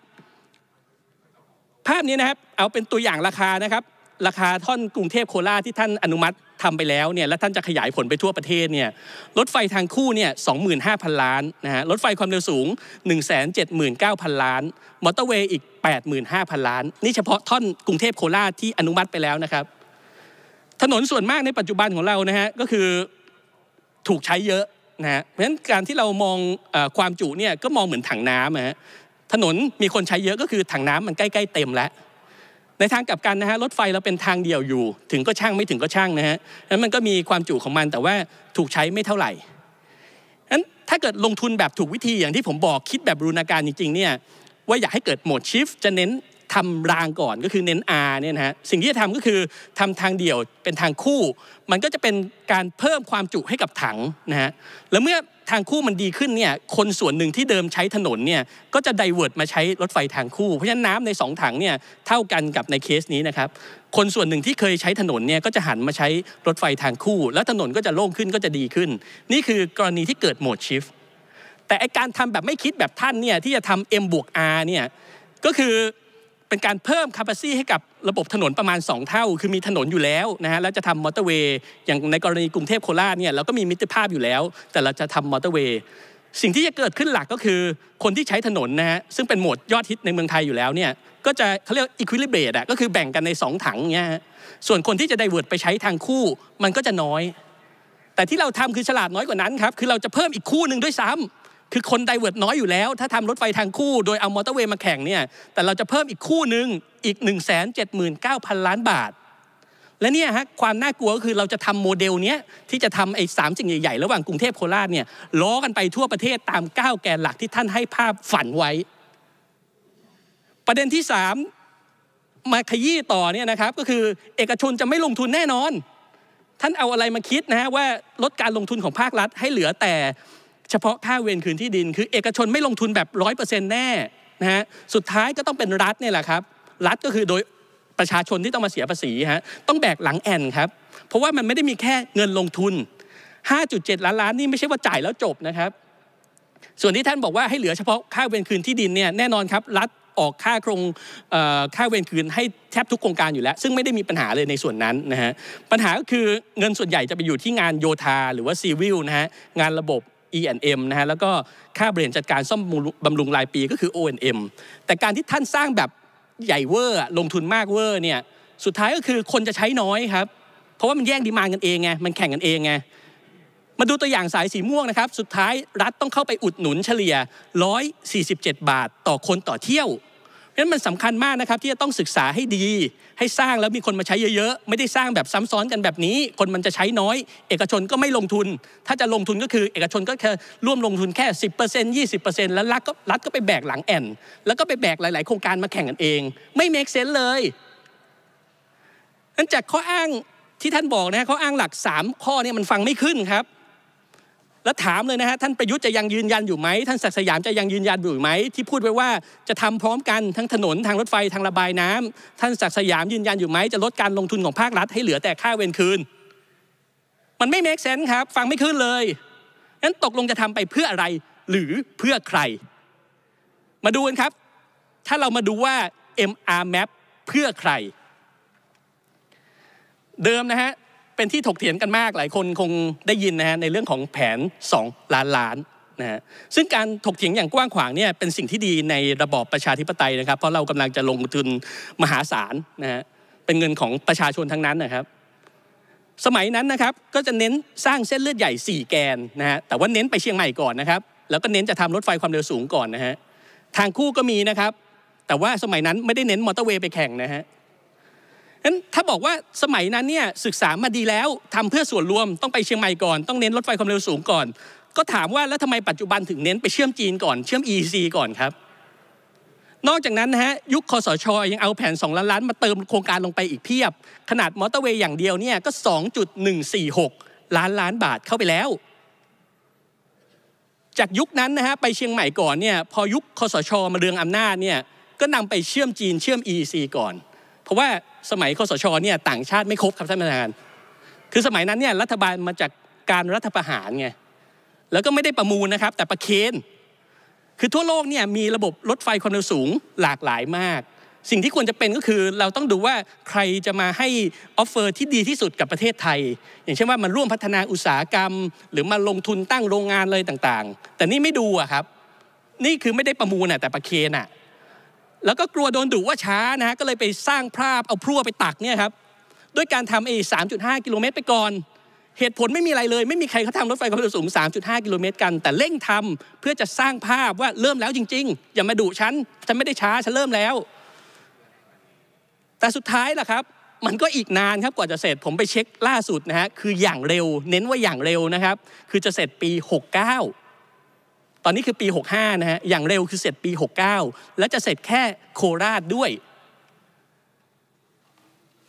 ภาพนี้นะครับเอาเป็นตัวอย่างราคานะครับราคาท่อนกรุงเทพโคราชที่ท่านอนุมัติทำไปแล้วเนี่ยและท่านจะขยายผลไปทั่วประเทศเนี่ยรถไฟทางคู่เนี่ยสองหมล้านนะฮะรถไฟความเร็วสูง1นึ0 0 0 ล้านมอเตอร์เวย์อีก 85,000 ล้าน นี่เฉพาะท่อนกรุงเทพโคราชที่อนุมัติไปแล้วนะครับ ถนนส่วนมากในปัจจุบันของเรานะฮะ ก็คือถูกใช้เยอะนะฮะเพราะฉะนั้นการที่เรามองอความจุเนี่ยก็มองเหมือนถังน้ำนะฮะถนนมีคนใช้เยอะก็คือถังน้ำมันใกล้ๆเต็มแล้วในทางกลับกันนะฮะรถไฟเราเป็นทางเดียวอยู่ ถึงก็ช่างไม่ถึงก็ช่างนะฮะนั้นมันก็มีความจุของมันแต่ว่าถูกใช้ไม่เท่าไหร่ั้นถ้าเกิดลงทุนแบบถูกวิธีอย่างที่ผมบอกคิดแบบบูรณาการจริงๆเนี่ยว่าอยากให้เกิดโหมดชิฟจะเน้นทำรางก่อนก็คือเน้น R เนี่ยนะฮะสิ่งที่จะทำก็คือทำทางเดียวเป็นทางคู่ มันก็จะเป็นการเพิ่มความจุให้กับถังนะฮะแล้วเมื่อทางคู่มันดีขึ้นเนี่ย คนส่วนหนึ่งที่เดิมใช้ถนนเนี่ย ก็จะไดเวิร์ตมาใช้รถไฟทางคู่ เพราะฉะนั้นน้ำใน2ถังเนี่ยเท่ากันกับในเคสนี้นะครับ คนส่วนหนึ่งที่เคยใช้ถนนเนี่ย ก็จะหันมาใช้รถไฟทางคู่ แล้วถนนก็จะโล่งขึ้นก็จะดีขึ้น นี่คือกรณีที่เกิดโหมดชิฟต์ แต่ไอการทำแบบไม่คิดแบบท่านเนี่ยที่จะทำ M บวก R เนี่ย ก็คือเป็นการเพิ่มแคปซีให้กับระบบถนนประมาณ 2 เท่า คือมีถนนอยู่แล้วนะฮะแล้วจะทำมอเตอร์เวย์อย่างในกรณีกรุงเทพโคราชเนี่ยเราก็มีมิตรภาพอยู่แล้ว แต่เราจะทำมอเตอร์เวย์สิ่งที่จะเกิดขึ้นหลักก็คือ คนที่ใช้ถนนนะฮะซึ่งเป็นโหมดยอดฮิตในเมืองไทยอยู่แล้วเนี่ยก็จะเขาเรียกอีควิลิเบตอ่ะก็คือแบ่งกันใน 2 ถังเนี่ยส่วนคนที่จะไดเวิร์ดไปใช้ทางคู่ มันก็จะน้อย แต่ที่เราทำคือฉลาดน้อยกว่านั้นครับคือเราจะเพิ่มอีกคู่หนึ่งด้วยซ้ำคือคนไดเวิร์ดน้อยอยู่แล้วถ้าทำรถไฟทางคู่โดยเอามอเตอร์เวย์มาแข่งเนี่ยแต่เราจะเพิ่มอีกคู่หนึ่งอีก 1 7 9 0 0 0 ล้านบาท และเนี่ยฮะความน่ากลัวก็คือเราจะทำโมเดลเนี้ยที่จะทำไอ้สามสิ่งใหญ่ๆระหว่างกรุงเทพโคราชเนี่ยล้อกันไปทั่วประเทศตามก้าแกนหลักที่ท่านให้ภาพฝันไว้ ประเด็นที่ 3 มาขยี้ต่อเนี่ยนะครับ ก็คือเอกชนจะไม่ลงทุนแน่นอน ท่านเอาอะไรมาคิดนะฮะว่าลดการลงทุนของภาครัฐให้เหลือแต่เฉพาะค่าเวรคืนที่ดิน คือ เอกชนไม่ลงทุนแบบร้อยเปอร์เซ็นต์แน่นะฮะ สุดท้ายก็ต้องเป็นรัฐเนี่ยแหละครับ รัฐก็คือโดยประชาชนที่ต้องมาเสียภาษีฮะต้องแบกหลังแอนครับ เพราะว่ามันไม่ได้มีแค่เงินลงทุน 5.7ล้านล้านนี่ไม่ใช่ว่าจ่ายแล้วจบนะครับ ส่วนที่ท่านบอกว่าให้เหลือเฉพาะค่าเวรคืนที่ดินเนี่ยแน่นอนครับรัฐออกค่าโครงค่าเวรคืนให้แทบทุกโครงการอยู่แล้ว ซึ่งไม่ได้มีปัญหาเลยในส่วนนั้นนะฮะปัญหาก็คือเงินส่วนใหญ่จะไปอยู่ที่งานโยธาหรือว่าซีวิลนะฮะงานระบบ E&M นะฮะแล้วก็ ค่าบริหารจัดการซ่อมบำรุงรายปีก็คือ O&M แต่การที่ท่านสร้างแบบใหญ่เวอร์ลงทุนมากเวอร์เนี่ยสุดท้ายก็คือคนจะใช้น้อยครับ เพราะว่ามันแย่งดีมานกันเองไงมันแข่งกันเองไงมาดูตัวอย่างสายสีม่วงนะครับ สุดท้ายรัฐต้องเข้าไปอุดหนุนเฉลี่ย 147 บาท ต่อคนต่อเที่ยวั้นมันสำคัญมากนะครับที่จะต้องศึกษาให้ดี ให้สร้างแล้วมีคนมาใช้เยอะๆ ไม่ได้สร้างแบบซ้ำซ้อนกันแบบนี้ คนมันจะใช้น้อย เอกชนก็ไม่ลงทุน ถ้าจะลงทุนก็คือ เอกชนก็แค่ร่วมลงทุนแค่ 10% 20%แล้วรัฐก็รัฐก็ไปแบกหลังแอนแล้วก็ไปแบกหลายๆโครงการมาแข่งกันเอง ไม่เมคเซน์เลยนั้นจากข้ออ้างที่ท่านบอกนะข้ออ้างหลัก 3 ข้อเนี่ยมันฟังไม่ขึ้นครับแล้วถามเลยนะฮะท่านประยุทธ์จะยังยืนยันอยู่ไหมท่านศักสยามจะยังยืนยันอยู่ไหมที่พูดไว้ว่าจะทำพร้อมกันทั้งถนนทางรถไฟทางระบายน้ำ ท่านศักสยามยืนยันอยู่ไหมจะลดการลงทุนของภาครัฐ ให้เหลือแต่ค่าเวรคืน มันไม่แม์เซนครับฟังไม่ขึ้นเลยนั้นตกลงจะทำไปเพื่ออะไรหรือเพื่อใคร มาดูกันครับ ถ้าเรามาดูว่า MR Map เพื่อใคร เดิมนะฮะเป็นที่ถกเถียงกันมากหลายคนคงได้ยินนะฮะในเรื่องของแผน 2 ล้านล้านนะฮะซึ่งการถกเถียงอย่างกว้างขวางเนี่ยเป็นสิ่งที่ดีในระบอบประชาธิปไตยนะครับ เพราะเรากำลังจะลงทุนมหาศาลนะฮะเป็นเงินของประชาชนทั้งนั้นนะครับ สมัยนั้นนะครับก็จะเน้นสร้างเส้นเลือดใหญ่ 4 แกนนะฮะแต่ว่าเน้นไปเชียงใหม่ก่อนนะครับแล้วก็เน้นจะทำรถไฟความเร็วสูงก่อนนะฮะทางคู่ก็มีนะครับแต่ว่าสมัยนั้นไม่ได้เน้นมอเตอร์เวย์ไปแข่งนะฮะนั้นถ้าบอกว่าสมัยนั้นเนี่ยศึกษามาดีแล้วทำเพื่อส่วนรวม ต้องไปเชียงใหม่ก่อน ต้องเน้นรถไฟความเร็วสูงก่อน ก็ถามว่า แล้วทำไมปัจจุบันถึงเน้นไปเชื่อมจีนก่อนเชื่อม EC ก่อนครับ นอกจากนั้นนะฮะยุคคอสชอยังเอาแผน2ล้านล้าน มาเติมโครงการลงไปอีกเพียบ ขนาดมอเตอร์เวย์อย่างเดียวเนี่ยก็2.146 ล้านล้านบาทเข้าไปแล้ว จากยุคนั้นนะฮะไปเชียงใหม่ก่อนเนี่ยพอยุคคอสชอมาเรืองอำนาจเนี่ยก็นำไปเชื่อมจีนเชื่อม e c ก่อน เพราะว่าสมัยคสชเนี่ยต่างชาติไม่ครบครับท่านประธาน คือสมัยนั้นเนี่ยรัฐบาลมาจากการรัฐประหารไง แล้วก็ไม่ได้ประมูลนะครับ แต่ประเคนคือทั่วโลกเนี่ยมีระบบรถไฟความเร็วสูงหลากหลายมาก สิ่งที่ควรจะเป็นก็คือเราต้องดูว่าใครจะมาให้ออฟเฟอร์ที่ดีที่สุดกับประเทศไทย อย่างเช่นว่ามันร่วมพัฒนาอุตสาหกรรม หรือมาลงทุนตั้งโรงงานเลยต่างๆ แต่นี่ไม่ดูอะครับ นี่คือไม่ได้ประมูลอะแต่ประเคนอะแล้วก็กลัวโดนดุว่าช้านะฮะก็เลยไปสร้างภาพเอาพรั่วไปตักเนี่ยครับด้วยการทำเอสามจุดห้ากิโลเมตรไปก่อน เหตุผลไม่มีอะไรเลย ไม่มีใครเขาทำรถไฟความเร็วสูง 3.5 กิโลเมตรกัน แต่เร่งทำ เพื่อจะสร้างภาพว่าเริ่มแล้วจริงๆ อย่ามาดุฉัน ฉันไม่ได้ช้าฉันเริ่มแล้ว แต่สุดท้ายล่ะครับ มันก็อีกนานครับกว่าจะเสร็จผมไปเช็คล่าสุดนะฮะคืออย่างเร็ว เน้นว่าอย่างเร็วนะครับ คือจะเสร็จปี 69ตอนนี้คือปี 65 นะฮะ อย่างเร็วคือเสร็จปี 69 และจะเสร็จแค่โคราชด้วย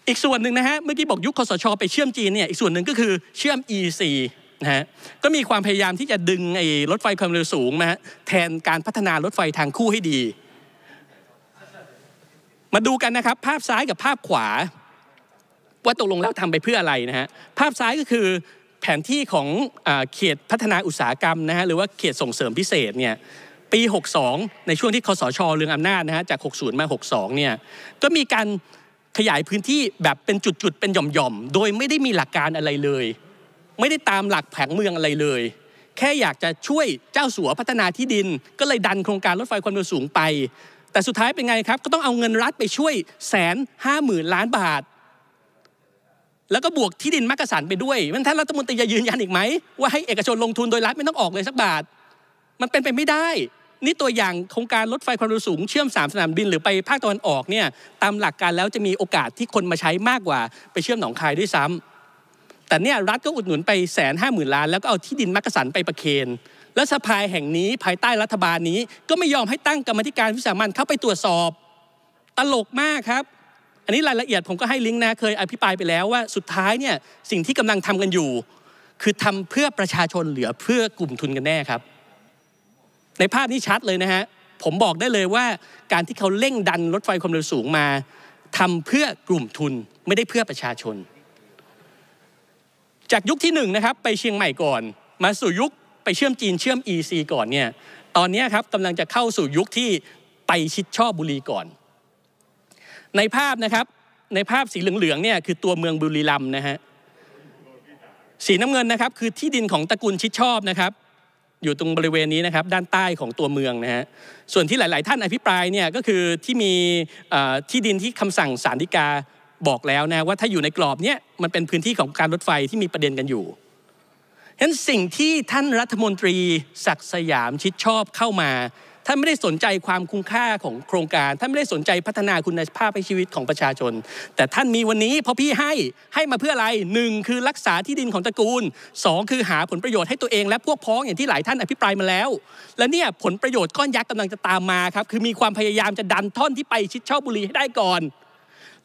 อีกส่วนหนึ่งนะฮะ เมื่อกี้บอกยุคคสช ไปเชื่อมจีนเนี่ย อีกส่วนหนึ่งก็คือเชื่อม EC นะฮะ ก็มีความพยายามที่จะดึงไอ้รถไฟความเร็วสูงนะฮะ แทนการพัฒนารถไฟทางคู่ให้ดี มาดูกันนะครับ ภาพซ้ายกับภาพขวาว่าตกลงแล้วทำไปเพื่ออะไรนะฮะ ภาพซ้ายก็คือแผนที่ของเขตพัฒนาอุตสาหกรรมนะฮะ หรือว่าเขตส่งเสริมพิเศษเนี่ยปี 62 ในช่วงที่คสชเรืองอำนาจนะฮะจาก 60 มา 62เนี่ยก็มีการขยายพื้นที่แบบเป็นจุดๆ เป็นหย่อมๆ โดยไม่ได้มีหลักการอะไรเลย ไม่ได้ตามหลักแผงเมืองอะไรเลย แค่อยากจะช่วยเจ้าสัวพัฒนาที่ดิน ก็เลยดันโครงการรถไฟความเร็วสูงไป แต่สุดท้ายเป็นไงครับก็ต้องเอาเงินรัฐไปช่วยแสนห้าหมื่นล้านบาทแล้วก็บวกที่ดินมักกะสันไปด้วย มันท่านรัฐมนตรีจะยืนยันอีกไหม ว่าให้เอกชนลงทุนโดยรัฐไม่ต้องออกเลยสักบาท มันเป็นไปไม่ได้ นี่ตัวอย่างโครงการรถไฟความเร็วสูง เชื่อม3สนามบินหรือไปภาคตะวันออกเนี่ย ตามหลักการแล้วจะมีโอกาสที่คนมาใช้มากกว่า ไปเชื่อมหนองคายด้วยซ้ำ แต่เนี่ยรัฐก็อุดหนุนไปแสนห้าหมื่นล้านแล้วก็เอาที่ดินมักกะสันไปประเคนและสภาแห่งนี้ภายใต้รัฐบาลนี้ก็ไม่ยอมให้ตั้งกรรมธิการวิสามันเข้าไปตรวจสอบตลกมากครับอันนี้รายละเอียด ผมก็ให้ลิงก์นะเคยอภิปรายไปแล้วว่าสุดท้ายเนี่ยสิ่งที่กำลังทำกันอยู่ คือทำเพื่อประชาชนเหลือเพื่อกลุ่มทุนกันแน่ครับ ในภาพนี้ชัดเลยนะฮะ ผมบอกได้เลยว่าการที่เขาเร่งดันรถไฟความเร็วสูงมา ทำเพื่อกลุ่มทุน ไม่ได้เพื่อประชาชน จากยุคที่1นนะครับ ไปเชียงใหม่ก่อน มาสู่ยุคไปเชื่อมจีนเชื่อม EC ก่อนเนี่ยตอนนี้ครับกำลังจะเข้าสู่ยุคที่ไปชิดชอบบุรีก่อนในภาพนะครับในภาพสีเหลืองๆเนี่ยคือตัวเมืองบุรีรัมนะฮะสีน้ำเงินนะครับคือที่ดินของตระกูลชิดชอบนะครับอยู่ตรงบริเวณนี้นะครับด้านใต้ของตัวเมืองนะฮะส่วนที่หลายๆ ท่านอภิปรายเนี่ยก็คือที่มีที่ดินที่คำสั่งสารดิกาบอกแล้วนะว่าถ้าอยู่ในกรอบเนี้ยมันเป็นพื้นที่ของการรถไฟที่มีประเด็นกันอยู่เหนั้นสิ่งที่ท่านรัฐมนตรีศักดิ์สยามชิดชอบเข้ามาท่านไม่ได้สนใจความคุ้มค่าของโครงการท่านไม่ได้สนใจพัฒนาคุณภาพชีวิตของประชาชน แต่ท่านมีวันนี้ เพราะพี่ให้ ให้มาเพื่ออะไรหนึ่งคือรักษาที่ดินของตระกูล 2 คือหาผลประโยชน์ให้ตัวเองและพวกพ้องอย่างที่หลายท่านอภิปรายมาแล้ว และเนี่ยผลประโยชน์ก้อนยักษ์กำลังจะตามมาครับ คือมีความพยายามจะดันท่อนที่ไปชิดชอบบุรีให้ได้ก่อน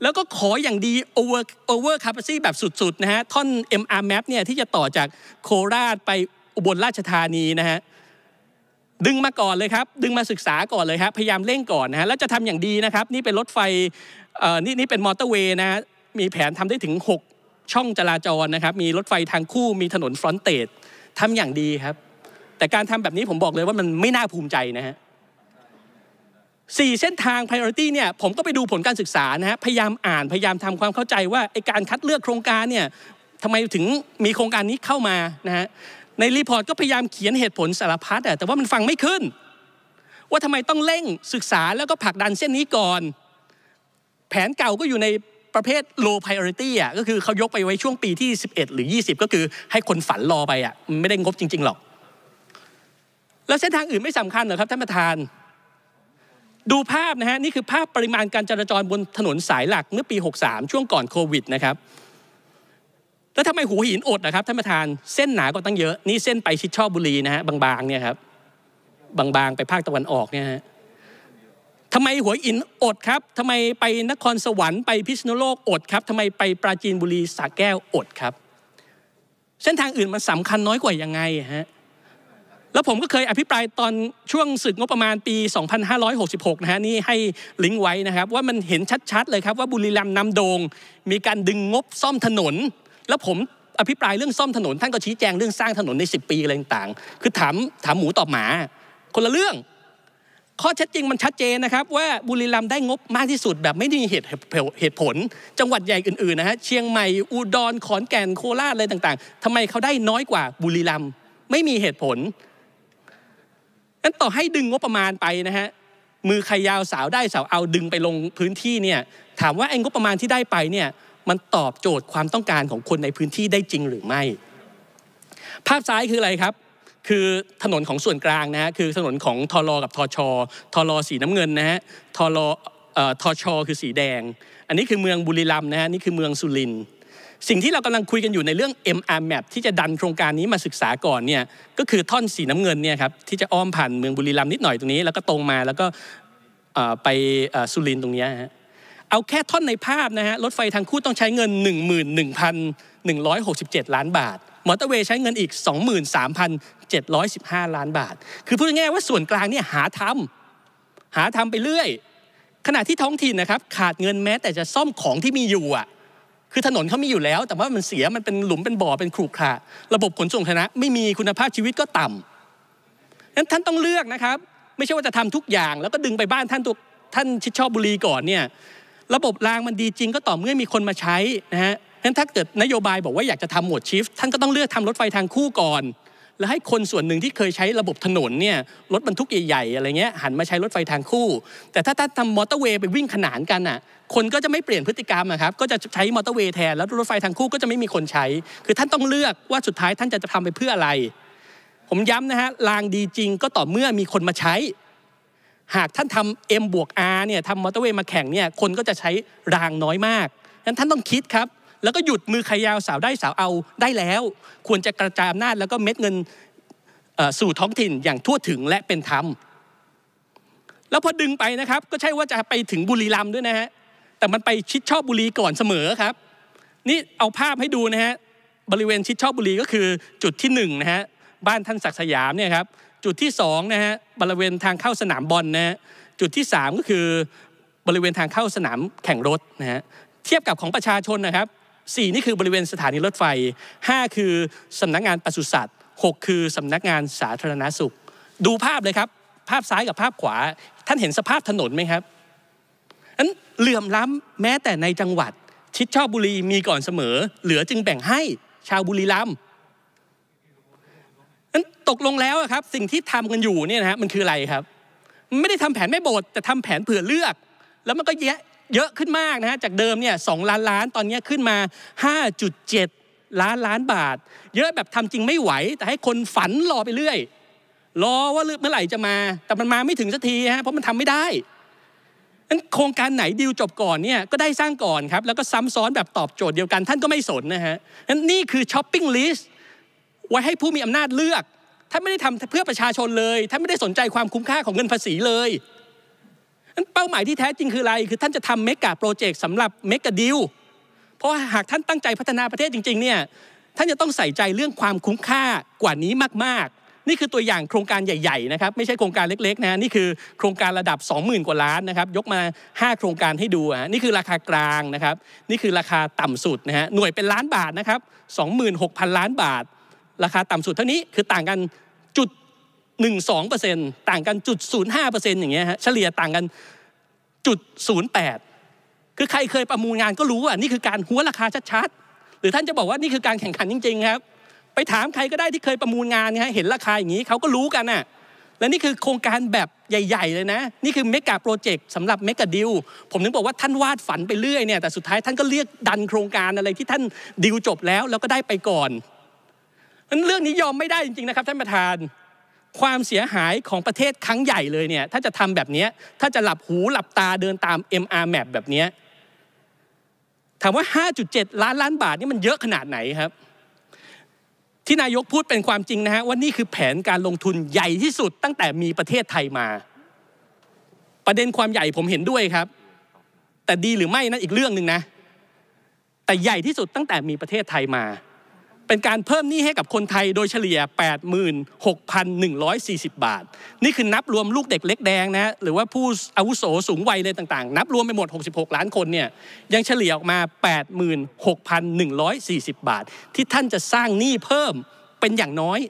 แล้วก็ขออย่างดี over over capacity แบบสุดๆนะฮะท่อน MR map เนี่ยที่จะต่อจากโคราชไปอุบลราชธานีนะฮะดึงมาก่อนเลยครับดึงมาศึกษาก่อนเลยครับพยายามเร่งก่อนนะฮะแล้วจะทำอย่างดีนะครับ นี่เป็นรถไฟนี่นี่เป็นมอเตอร์เวย์นะมีแผนทำได้ถึง 6 ช่องจราจรนะครับ มีรถไฟทางคู่มีถนนฟรอนเตดทำอย่างดีครับ แต่การทำแบบนี้ผมบอกเลยว่ามันไม่น่าภูมิใจนะฮะสี่เส้นทาง Priority เนี่ยผมก็ไปดูผลการศึกษานะฮะพยายามอ่านพยายามทำความเข้าใจว่าไอการคัดเลือกโครงการเนี่ยทำไมถึงมีโครงการนี้เข้ามานะฮะในรีพอร์ตก็พยายามเขียนเหตุผลสารพัดแต่ว่ามันฟังไม่ขึ้น ว่าทำไมต้องเร่งศึกษาแล้วก็ผลักดันเส้นนี้ก่อน แผนเก่าก็อยู่ในประเภท low priority อ่ะก็คือเขายกไปไว้ช่วงปีที่11หรือ 20 ก็คือให้คนฝันรอไปอ่ะไม่ได้งบจริง ๆ หรอก แล้วเส้นทางอื่นไม่สำคัญเหรอครับ ท่านประธาน ดูภาพนะฮะนี่คือภาพปริมาณการจราจรบนถนนสายหลักเมื่อปี 63 ช่วงก่อนโควิดนะครับแล้วทำไมหัวหินอดนะครับท่านประธานเส้นหนากว่าตั้งเยอะ นี่เส้นไปชิดชอบบุรีนะฮะบางๆเนี่ยครับ บางๆ ไปภาคตะวันออกเนี่ยฮะทำไมหัวหินอดครับทำไมไปนครสวรรค์ไปพิษณุโลกอดครับทำไมไปปราจีนบุรีสาแก้วอดครับ เส้นทางอื่นมันสำคัญน้อยกว่ายังไงฮะ แล้วผมก็เคยอภิปรายตอนช่วงศึกงบประมาณปี 2566นะฮะนี่ให้ลิงก์ไว้นะครับ ว่ามันเห็นชัดๆเลยครับ ว่าบุรีรัมย์นำโดงมีการดึงงบซ่อมถนนแล้วผมอภิปรายเรื่องซ่อมถนน ท่านก็ชี้แจงเรื่องสร้างถนนใน 10 ปีอะไรต่าง ๆ คือถามถามหมูตอบหมา คนละเรื่อง ข้อชัดจริงมันชัดเจนนะครับ ว่าบุรีรัมย์ได้งบมากที่สุด แบบไม่มีเหตุเหตุผล จังหวัดใหญ่อื่นๆนะฮะเชียงใหม่อุดรขอนแก่นโคราชอะไรต่างๆ ทำไมเขาได้น้อยกว่าบุรีรัมย์ไม่มีเหตุผล นั้นต่อให้ดึงงบประมาณไปนะฮะมือใครยาวสาวได้สาวเอาดึงไปลงพื้นที่เนี่ย ถามว่าไอ้งบประมาณที่ได้ไปเนี่ยมันตอบโจทย์ความต้องการของคนในพื้นที่ได้จริงหรือไม่ ภาพซ้ายคืออะไรครับ คือถนนของส่วนกลางนะฮะคือถนนของทอรอกับทอชอทอรอสีน้ำเงินนะฮะทอรอทอชอคือสีแดง อันนี้คือเมืองบุรีรัมย์นะฮะนี่คือเมืองสุรินทร์สิ่งที่เรากำลังคุยกันอยู่ในเรื่อง MR Map ที่จะดันโครงการนี้มาศึกษาก่อนเนี่ยก็คือท่อนสีน้ำเงินเนี่ยครับที่จะอ้อมผ่านเมืองบุรีรัมย์นิดหน่อยตรงนี้แล้วก็ตรงมาแล้วก็ไปสุรินทร์ตรงนี้ฮะเอาแค่ท่อนในภาพนะฮะรถไฟทางคู่ต้องใช้เงิน 11,167 ล้านบาทมอเตอร์เวย์ใช้เงินอีก 23,715 ล้านบาท คือพูดง่ายๆว่าส่วนกลางเนี่ยหาทำหาทำไปเรื่อย ขณะที่ท้องถิ่นนะครับ ขาดเงินแม้แต่จะซ่อมของที่มีอยู่อ่ะ คือถนนเขามีอยู่แล้ว แต่ว่ามันเสียมันเป็นหลุมเป็นบ่อเป็นครุขระระบบขนส่งสาณะไม่มีคุณภาพชีวิตก็ต่ำนั้นท่านต้องเลือกนะครับ ไม่ใช่ว่าจะทำทุกอย่าง แล้วก็ดึงไปบ้านท่านตัวท่านชิดชอบบุรีก่อนเนี่ยระบบรางมันดีจริงก็ต่อเมื่อมีคนมาใช้นะฮะนั้นถ้าเกิดนโยบายบอกว่า อยากจะทำหมวดชิฟท่านก็ต้องเลือกทำรถไฟทางคู่ก่อน แล้วให้คนส่วนหนึ่งที่เคยใช้ระบบถนนเนี่ยรถบรรทุกใหญ่ๆอะไรเงี้ยหันมาใช้รถไฟทางคู่ แต่ถ้าท่านทำมอเตอร์เวย์ไปวิ่งขนานกันอ่ะคนก็จะไม่เปลี่ยนพฤติกรรมนะครับก็จะใช้มอเตอร์เวย์แทนแล้วรถไฟทางคู่ก็จะไม่มีคนใช้ คือท่านต้องเลือกว่าสุดท้ายท่านจะทำไปเพื่ออะไร ผมย้ำนะฮะรางดีจริงก็ต่อเมื่อมีคนมาใช้หากท่านทำ M บวก R เนี่ยทำมอเตอร์เวย์มาแข่งเนี่ยคนก็จะใช้รางน้อยมาก นั้นท่านต้องคิดครับ แล้วก็หยุดมือขยาวสาวได้สาวเอาได้แล้ว ควรจะกระจายอำนาจแล้วก็เม็ดเงินสู่ท้องถิ่นอย่างทั่วถึงและเป็นธรรม แล้วพอดึงไปนะครับ ก็ใช่ว่าจะไปถึงบุรีรัมย์ด้วยนะฮะแต่มันไปชิดชอบบุรีก่อนเสมอครับ นี่เอาภาพให้ดูนะฮะบริเวณชิดชอบบุรีก็คือจุดที่1นนะฮะบ้านท่านศักสยามเนี่ยครับจุดที่2นะฮะ บริเวณทางเข้าสนามบอลนะฮะ จุดที่3ก็คือบริเวณทางเข้าสนามแข่งรถนะฮะ เทียบกับของประชาชนนะครับ 4 นี่คือบริเวณสถานีรถไฟ 5 คือสำนักงานปศุสัตว์6คือสำนักงานสาธารณาสุข ดูภาพเลยครับ ภาพซ้ายกับภาพขวา ท่านเห็นสภาพถนนไหมครับ นั้นเหลื่อมล้ำแม้แต่ในจังหวัดชิดชอบบุรีมีก่อนเสมอ เหลือจึงแบ่งให้ชาวบุรีรัมย์ั้นตกลงแล้วครับสิ่งที่ทำกันอยู่เนี่ยนะฮะมันคืออะไรครับไม่ได้ทำแผนไม่โบดแต่ทำแผนเผื่อเลือก แล้วมันก็เยอะเยอะขึ้นมากนะฮะจากเดิมเนี่ยสล้านล้านตอนนี้ขึ้นมา 5.7 ล้านล้านบาท เยอะแบบทำจริงไม่ไหว แต่ให้คนฝันรอไปเรื่อย รอว่าเมื่อไหร่จะมา แต่มันมาไม่ถึงสักทีฮะเพราะมันทำไม่ได้นั้นโครงการไหน ดีลจบก่อนเนี่ยก็ได้สร้างก่อนครับแล้วก็ซ้ำซ้อนแบบตอบโจทย์เดียวกัน ท่านก็ไม่สนนะฮะนั้นนี่คือช้อปปิ้งลิสต์ไว้ให้ผู้มีอำนาจเลือกท่านไม่ได้ทำเพื่อประชาชนเลยท่านไม่ได้สนใจความคุ้มค่าของเงินภาษีเลยนั้นเป้าหมายที่แท้จริงคืออะไร คือท่านจะทำเมกะโปรเจกต์สำหรับเมกะดิวเพราะหากท่านตั้งใจพัฒนาประเทศจริงๆเนี่ย ท่านจะต้องใส่ใจเรื่องความคุ้มค่ากว่านี้มากๆ นี่คือตัวอย่างโครงการใหญ่ๆนะครับ ไม่ใช่โครงการเล็กๆนะ นี่คือโครงการระดับ 20,000 กว่าล้านนะครับ ยกมา 5 โครงการให้ดูะนี่คือราคากลางนะครับ นี่คือราคาต่ำสุดนะฮะ หน่วยเป็นล้านบาทนะครับ26,000 ล้านบาทราคาต่ำสุดเท่านี้ คือต่างกันจุด็นต่างกันจุดศูนย์ห้าเปอร์์เซ็นตอย่างเงี้ยฮะเฉลี่ยต่างกันจุดศูนย์แปดคือใครเคยประมูลงานก็รู้อ่ะนี่คือการหัวราคาชัดๆ หรือท่านจะบอกว่า นี่คือการแข่งขันจริงๆครับไปถามใครก็ได้ที่เคยประมูลงานนะฮะเห็นราคาอย่างนี้เขาก็รู้กันอ่ะและนี่คือโครงการแบบใหญ่ ๆ เลยนะนี่คือเมกะโปรเจกต์สำหรับเมกะดิวผมถึงบอกว่าท่านวาดฝันไปเรื่อยเนี่ยแต่สุดท้ายท่านก็เรียกดันโครงการอะไรที่ท่านดิวจบแล้วแล้วก็ได้ไปก่อนนั้นเรื่องนี้ยอมไม่ได้จริงๆนะครับท่านประธาน ความเสียหายของประเทศครั้งใหญ่เลยเนี่ยถ้าจะทำแบบนี้ ถ้าจะหลับหูหลับตาเดินตาม MR map แบบนี้ถามว่า 5.7 ล้านล้านบาทนี่มันเยอะขนาดไหนครับ ที่นายกพูดเป็นความจริงนะฮะว่านี่คือแผนการลงทุนใหญ่ที่สุดตั้งแต่มีประเทศไทยมา ประเด็นความใหญ่ผมเห็นด้วยครับ แต่ดีหรือไม่นั่นอีกเรื่องหนึ่งนะแต่ใหญ่ที่สุดตั้งแต่มีประเทศไทยมาเป็นการเพิ่มหนี้ให้กับคนไทยโดยเฉลี่ย 86,140 บาท นี่คือนับรวมลูกเด็กเล็กแดงนะหรือว่าผู้อาวุโสสูงวัยเลยต่างๆ นับรวมไปหมด 66 ล้านคนเนี่ย ยังเฉลี่ยออกมา 86,140 บาท ที่ท่านจะสร้างหนี้เพิ่มเป็นอย่างน้อย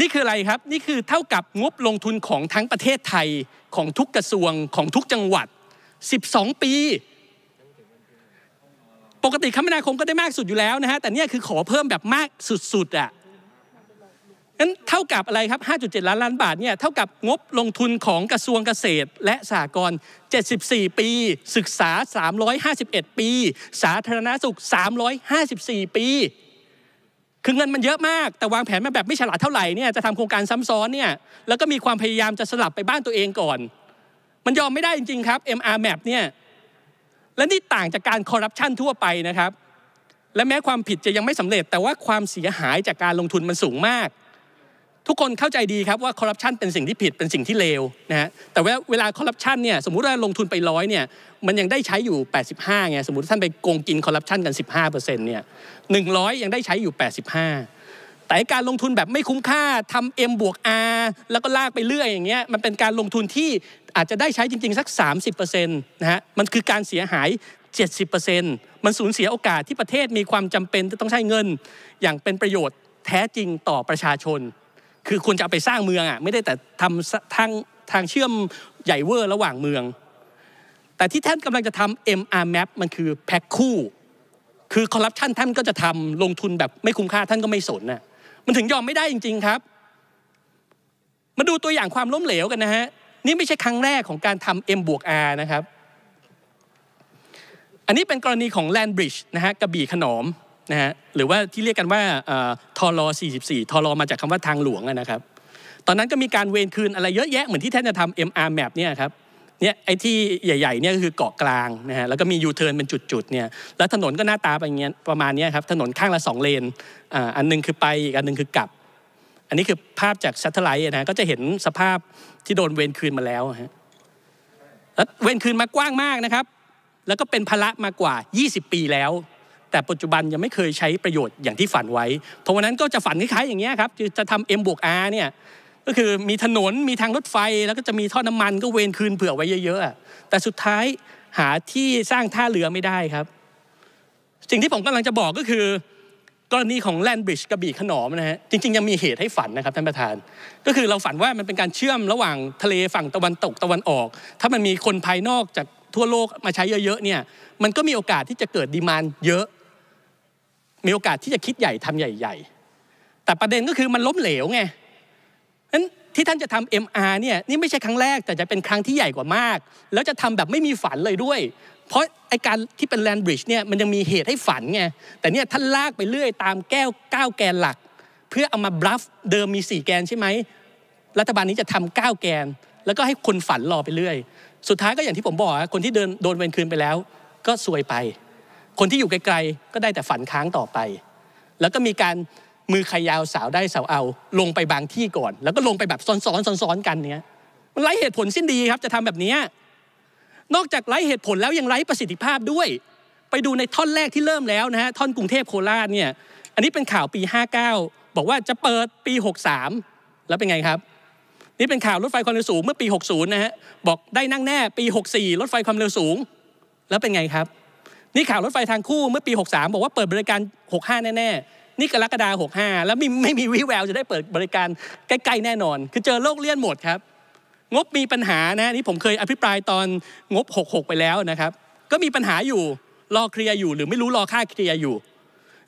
นี่คืออะไรครับ นี่คือเท่ากับงบลงทุนของทั้งประเทศไทยของทุกกระทรวงของทุกจังหวัด 12 ปีปกติคมนาคมก็ได้มากสุดอยู่แล้วนะฮะ แต่เนี่ยคือขอเพิ่มแบบมากสุดๆอะ่ะนั้นเท่ากับอะไรครับ 5.7 ล้านล้านบาทเนี่ย เท่ากับงบลงทุนของกระทรวงเกษตรและสหกรณ์74 ปี ศึกษา 351 ปี สาธารณาสุข 354 ปี คือเงินมันเยอะมากแต่วางแผนมาแบบไม่ฉลาดเท่าไหร่เนี่ย จะทำโครงการซ้ำซ้อนเนี่ยแล้วก็มีความพยายามจะสลับไปบ้านตัวเองก่อน มันยอมไม่ได้จริงๆครับ MR Map เนี่ยและนี่ต่างจากการคอร์รัปชันทั่วไปนะครับ และแม้ความผิดจะยังไม่สำเร็จแต่ว่าความเสียหายจากการลงทุนมันสูงมาก ทุกคนเข้าใจดีครับว่าคอร์รัปชันเป็นสิ่งที่ผิดเป็นสิ่งที่เลวนะฮะแต่ว่าเวลาคอร์รัปชันเนี่ยสมมุติว่าลงทุนไปร้อยเนี่ยมันยังได้ใช้อยู่85ไงสมมติท่านไปโกงกินคอร์รัปชันกัน15%เนี่ย100ยังได้ใช้อยู่85แต่การลงทุนแบบไม่คุ้มค่าทำ M บวก R แล้วก็ลากไปเรื่อยอย่างเงี้ยมันเป็นการลงทุนที่อาจจะได้ใช้จริง ๆ สัก 30%นะฮะ มันคือการเสียหาย 70%มันสูญเสียโอกาสที่ประเทศมีความจำเป็นจะต้องใช้เงินอย่างเป็นประโยชน์แท้จริงต่อประชาชน คือควรจะเอาไปสร้างเมืองอ่ะไม่ได้แต่ทำทางทางเชื่อมใหญ่เวอร์ระหว่างเมือง แต่ที่ท่านกำลังจะทำ MR Map มันคือแพ็คคู่คือคอร์รัปชันท่านก็จะทำลงทุนแบบไม่คุ้มค่าท่านก็ไม่สนน่ะมันถึงยอมไม่ได้จริงๆครับ มาดูตัวอย่างความล้มเหลวกันนะฮะ นี่ไม่ใช่ครั้งแรกของการทำ M บวก R นะครับ อันนี้เป็นกรณีของแลนบริดจ์นะฮะ กระบี่ขนอมนะฮะ หรือว่าที่เรียกกันว่าทอรอ44ทอรอมาจากคำว่าทางหลวงนะครับ ตอนนั้นก็มีการเวนคืนอะไรเยอะแยะเหมือนที่ท่านจะทำ MR map เนี่ยครับเนี่ยไอ้ที่ใหญ่ๆเนี่ยก็คือเกาะกลางนะฮะแล้วก็มียูเทิร์นเป็นจุดๆเนี่ยแล้วถนนก็หน้าตาเป็นเงี้ยประมาณนี้ครับ ถนนข้างละ2เลนอ่าอันนึงคือไปอีกอันนึงคือกลับ อันนี้คือภาพจากชัตเทไลท์นะก็จะเห็นสภาพที่โดนเวนคืนมาแล้วฮะแล้วเวนคืนมากว้างมากนะครับ แล้วก็เป็นภาระมากว่า 20 ปีแล้ว แต่ปัจจุบันยังไม่เคยใช้ประโยชน์อย่างที่ฝันไว้เพราะวันนั้นก็จะฝันคล้ายๆอย่างเงี้ยครับจะทำ M บวก R เนี่ยก็คือมีถนนมีทางรถไฟแล้วก็จะมีท่อน้ำมันก็เวนคืนเผื่อไว้เยอะๆแต่สุดท้ายหาที่สร้างท่าเรือไม่ได้ครับ สิ่งที่ผมกำลังจะบอกก็คือ กรณีของแลนบริดจ์กระบี่ขนอมนะฮะจริงๆ ยังมีเหตุให้ฝันนะครับ ท่านประธาน ก็คือเราฝันว่ามันเป็นการเชื่อมระหว่างทะเลฝั่งตะวันตกตะวันออก ถ้ามันมีคนภายนอกจากทั่วโลกมาใช้เยอะๆเนี่ยมันก็มีโอกาสที่จะเกิดดีมานเยอะ มีโอกาสที่จะคิดใหญ่ทำใหญ่ ๆ แต่ประเด็นก็คือมันล้มเหลวไงนั้นที่ท่านจะทำ MR เนี่ยนี่ไม่ใช่ครั้งแรกแต่จะเป็นครั้งที่ใหญ่กว่ามาก แล้วจะทำแบบไม่มีฝันเลยด้วย เพราะไอการที่เป็นแลนบริดจ์เนี่ยมันยังมีเหตุให้ฝันไงแต่เนี่ยท่านลากไปเรื่อยตามแก้วก้าวแกนหลัก เพื่อเอามาบลัฟเดิมมี 4 แกนใช่ไหม รัฐบาลนี้จะทำ9แกน แล้วก็ให้คนฝันรอไปเรื่อย สุดท้ายก็อย่างที่ผมบอกคนที่เดินโดนเวรคืนไปแล้ว ก็ซวยไป คนที่อยู่ไกลๆก็ได้แต่ฝันค้างต่อไป แล้วก็มีการมือใครยาวสาวได้สาวเอา ลงไปบางที่ก่อน แล้วก็ลงไปแบบซ้อนซ้อนซ้อนซ้อนกันเนี้ยมัน ไร้เหตุผลสิ้นดีครับจะทำแบบนี้นอกจากไร้เหตุผลแล้วยังไร้ประสิทธิภาพด้วย ไปดูในท่อนแรกที่เริ่มแล้วนะฮะท่อนกรุงเทพโคราชเนี่ยอันนี้เป็นข่าวปี 59 บอกว่าจะเปิดปี 63 แล้วเป็นไงครับนี่เป็นข่าวรถไฟความเร็วสูงเมื่อปี 60นะฮะบอกได้นั่งแน่ปี 64รถไฟความเร็วสูงแล้วเป็นไงครับนี่ข่าวรถไฟทางคู่เมื่อปี 63 บอกว่าเปิดบริการ65แน่ๆนี่กรกฎาหกห้าแล้วไม่ไม่มีวิแววจะได้เปิดบริการ ใกล้ ๆ แน่นอน คือเจอโรคเลี่ยนหมดครับ งบมีปัญหานะนี่ผมเคยอภิปรายตอนงบ 66 ไปแล้วนะครับ ก็มีปัญหาอยู่ รอเคลียร์อยู่ หรือไม่รู้รอค่าเคลียร์อยู่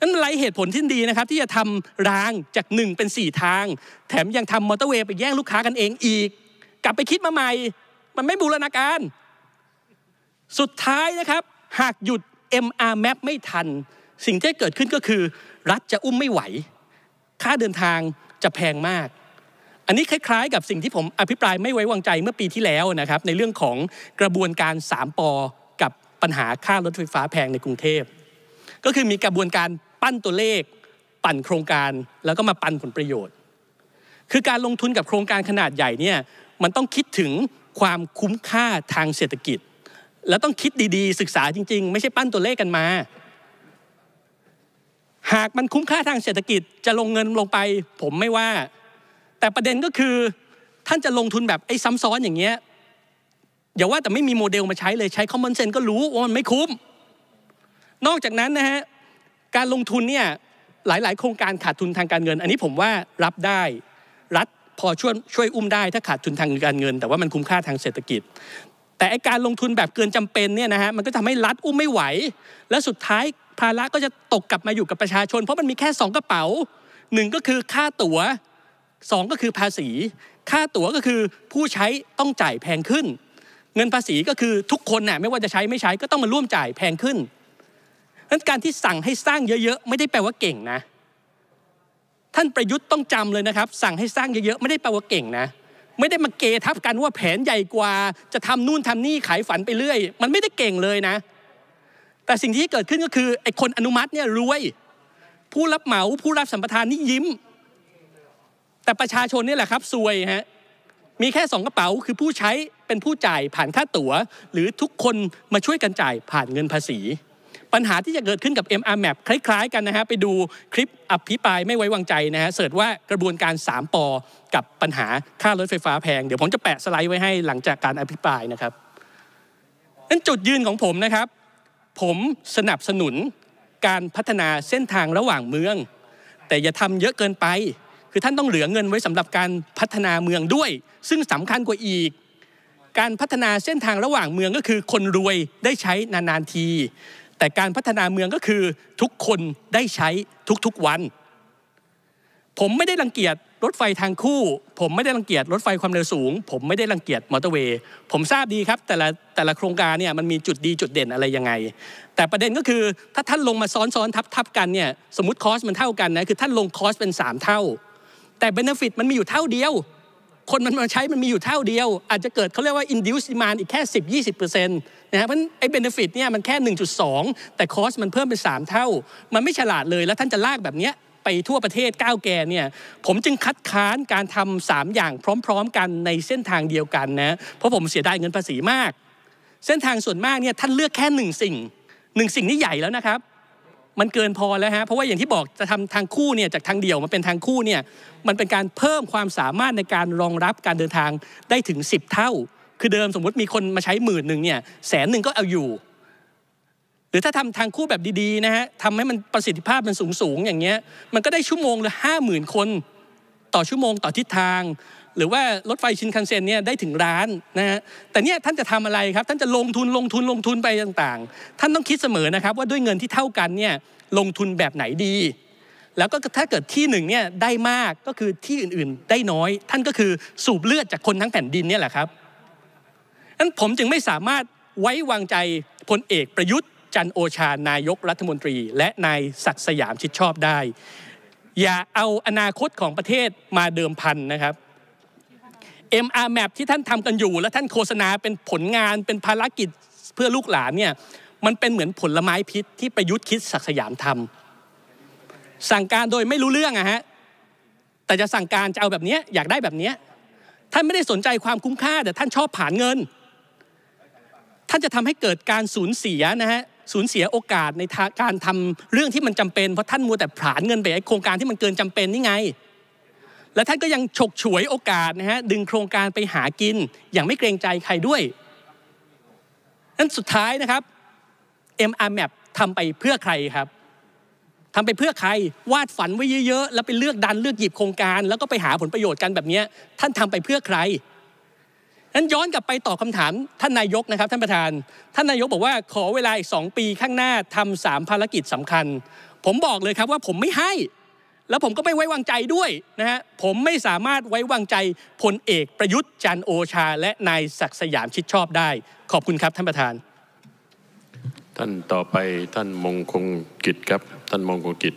นั่นไรเหตุผลที่ดีนะครับ ที่จะทำรางจาก 1 เป็น 4 ทาง แถมยังทำมอเตอร์เวย์ไปแย่งลูกค้ากันเองอีก กลับไปคิดมาใหม่มันไม่บูรณาการ สุดท้ายนะครับหากหยุด MR map ไม่ทัน สิ่งที่เกิดขึ้นก็คือรัฐจะอุ้มไม่ไหว ค่าเดินทางจะแพงมาก อันนี้คล้ายๆกับสิ่งที่ผมอภิปรายไม่ไว้วางใจเมื่อปีที่แล้วนะครับในเรื่องของกระบวนการ 3ปอกับปัญหาค่ารถไฟฟ้าแพงในกรุงเทพ ก็คือมีกระบวนการปั้นตัวเลข ปั่นโครงการแล้วก็มาปั่นผลประโยชน์ คือการลงทุนกับโครงการขนาดใหญ่เนี่ยมันต้องคิดถึงความคุ้มค่าทางเศรษฐกิจ แล้วต้องคิดดีๆศึกษาจริงๆ ไม่ใช่ปั้นตัวเลขกันมาหากมันคุ้มค่าทางเศรษฐกิจจะลงเงินลงไปผมไม่ว่า แต่ประเด็นก็คือท่านจะลงทุนแบบไอ้ซ้ำซ้อนอย่างเงี้ยอย่าว่าแต่ไม่มีโมเดลมาใช้เลยใช้คอมมอนเซนต์ก็รู้ว่ามันไม่คุ้ม นอกจากนั้นนะฮะการลงทุนเนี่ยหลายๆ โครงการขาดทุนทางการเงิน อันนี้ผมว่ารับได้รัฐพอช่วยช่วยอุ้มได้ ถ้าขาดทุนทางการเงิน แต่ว่ามันคุ้มค่าทางเศรษฐกิจ แต่การลงทุนแบบเกินจำเป็นเนี่ยนะฮะมันก็ทำให้รัฐอุ้มไม่ไหว และสุดท้ายภาระก็จะตกกลับมาอยู่กับประชาชน เพราะมันมีแค่2กระเป๋า1 ก็คือค่าตัว๋ว 2 ก็คือภาษี ค่าตั๋วก็คือผู้ใช้ต้องจ่ายแพงขึ้น เงินภาษีก็คือทุกคนนะ่ะไม่ว่าจะใช้ไม่ใช้ก็ต้องมาร่วมจ่ายแพงขึ้นนั้นการที่สั่งให้สร้างเยอะๆไม่ได้แปลว่าเก่งนะ ท่านประยุทธ์ต้องจำเลยนะครับ สั่งให้สร้างเยอะๆไม่ได้แปลว่าเก่งนะ ไม่ได้มาเกทับกันว่าแผนใหญ่กว่าจะทำนู่นทำนี่ขายฝันไปเรื่อยมันไม่ได้เก่งเลยนะแต่สิ่งที่เกิดขึ้นก็คือไอ้คนอนุมัติเนี่ยรวย ผู้รับเหมาผู้รับสัมปทานนี่ยิ้ม แต่ประชาชนนี่แหละครับซวยฮะมีแค่สองกระเป๋า คือผู้ใช้เป็นผู้จ่ายผ่านค่าตัว๋ว หรือทุกคนมาช่วยกันจ่ายผ่านเงินภาษี ปัญหาที่จะเกิดขึ้นกับ MR Map คล้ายๆกันนะฮะไปดูคลิปอภิปรายไม่ไว้วางใจนะฮะเสิร์ชว่ากระบวนการ3ปอกับปัญหาค่ารถไฟฟ้าแพง เดี๋ยวผมจะแปะสไลด์ไว้ให้หลังจากการอภิปรายนะครับนั้นจุดยืนของผมนะครับผมสนับสนุนการพัฒนาเส้นทางระหว่างเมือง แต่อย่าทำเยอะเกินไป คือท่านต้องเหลือเงินไว้สำหรับการพัฒนาเมืองด้วย ซึ่งสำคัญกว่าอีก การพัฒนาเส้นทางระหว่างเมืองก็คือคนรวยได้ใช้นานๆที แต่การพัฒนาเมืองก็คือทุกคนได้ใช้ทุกๆวัน ผมไม่ได้รังเกียจรถไฟทางคู่ผมไม่ได้รังเกียจรถไฟความเร็วสูง ผมไม่ได้รังเกียจมอเตอร์เวย์ผมทราบดีครับ แต่ละแต่ละโครงการเนี่ยมันมีจุดดีจุดเด่นอะไรยังไง แต่ประเด็นก็คือถ้าท่านลงมาซ้อนซ้อนทับทับกันเนี่ยสมมติคอสมันเท่ากันนะคือท่านลงคอสเป็น3 เท่า แต่เบนฟิตมันมีอยู่เท่าเดียวคนมันมาใช้มันมีอยู่เท่าเดียว อาจจะเกิดเขาเรียกว่า induced demand อีกแค่10 20%นะฮะเพราะไอ้ benefit เนี่ยมันแค่ 1.2 แต่คอสมันเพิ่มเป็น3 เท่า มันไม่ฉลาดเลยแล้วท่านจะลากแบบเนี้ยไปทั่วประเทศก้าวแก่เนี่ยผมจึงคัดค้านการทำสามอย่างพร้อมๆกันในเส้นทางเดียวกันนะเพราะผมเสียดายเงินภาษีมาก เส้นทางส่วนมากเนี่ยท่านเลือกแค่หนึ่งสิ่งหนึ่งสิ่งนี่ใหญ่แล้วนะครับ มันเกินพอแล้วฮะเพราะว่าอย่างที่บอกจะทำทางคู่เนี่ยจากทางเดียวมาเป็นทางคู่เนี่ยมันเป็นการเพิ่มความสามารถในการรองรับการเดินทางได้ถึง 10 เท่า คือเดิมสมมุติมีคนมาใช้หมื่นหนึ่งเนี่ยแสนหนึ่งก็เอาอยู่รือถ้าทำทางคู่แบบดีๆนะฮะ ทำให้มันประสิทธิภาพมันสูงๆอย่างเงี้ย มันก็ได้ชั่วโมงละห้าหมื่นคนต่อชั่วโมงต่อทิศทาง หรือว่ารถไฟชินคันเซ็นเนี่ยได้ถึงร้านนะฮะ แต่เนี่ยท่านจะทำอะไรครับ ท่านจะลงทุนลงทุนลงทุนไปต่างๆ ท่านต้องคิดเสมอนะครับ ว่าด้วยเงินที่เท่ากันเนี่ยลงทุนแบบไหนดี แล้วก็ถ้าเกิดที่หนึ่งเนี่ยได้มากก็คือที่อื่นๆ ได้น้อย ท่านก็คือสูบเลือดจากคนทั้งแผ่นดินเนี่ยแหละครับนั้นผมจึงไม่สามารถไว้วางใจพลเอกประยุทธ์จันโอชา นายกรัฐมนตรีและนายศักสยามชิดชอบได้ อย่าเอาอนาคตของประเทศมาเดิมพันนะครับ MR Map ที่ท่านทำกันอยู่ และท่านโฆษณาเป็นผลงานเป็นภารกิจเพื่อลูกหลานเนี่ย มันเป็นเหมือนผลไม้พิษที่ประยุทธ์คิดศักสยามทำ สั่งการโดยไม่รู้เรื่องอะฮะ แต่จะสั่งการจะเอาแบบนี้อยากได้แบบนี้ท่านไม่ได้สนใจความคุ้มค่าแต่ท่านชอบผ่านเงิน ท่านจะทำให้เกิดการสูญเสียนะฮะสูญเสียโอกาสในการทำเรื่องที่มันจำเป็นเพราะท่านมัวแต่ผลาญเงินไปไอ้โครงการที่มันเกินจำเป็นนี่ไง และท่านก็ยังฉกฉวยโอกาสนะฮะดึงโครงการไปหากิน อย่างไม่เกรงใจใครด้วยนั้นสุดท้ายนะครับ MRMAP ทำไปเพื่อใครครับทำไปเพื่อใคร วาดฝันไว้เยอะ ๆ แล้วไปเลือกดันเลือกหยิบโครงการ แล้วก็ไปหาผลประโยชน์กันแบบนี้ท่านทำไปเพื่อใครนั้นย้อนกลับไปตอบคาถามท่านนายกนะครับ ท่านประธาน ท่านนายกบอกว่า ขอเวลาอีก2ปีข้างหน้าทำ3ภารกิจสำคัญ ผมบอกเลยครับว่าผมไม่ให้ แล้วผมก็ไม่ไว้วางใจด้วยนะฮะผมไม่สามารถไว้วางใจพลเอกประยุทธ์จันโอชา และนายศักสยามชิดชอบได้ ขอบคุณครับท่านประธาน ท่านต่อไปท่านมงคงกิจครับท่านมงคงกิจ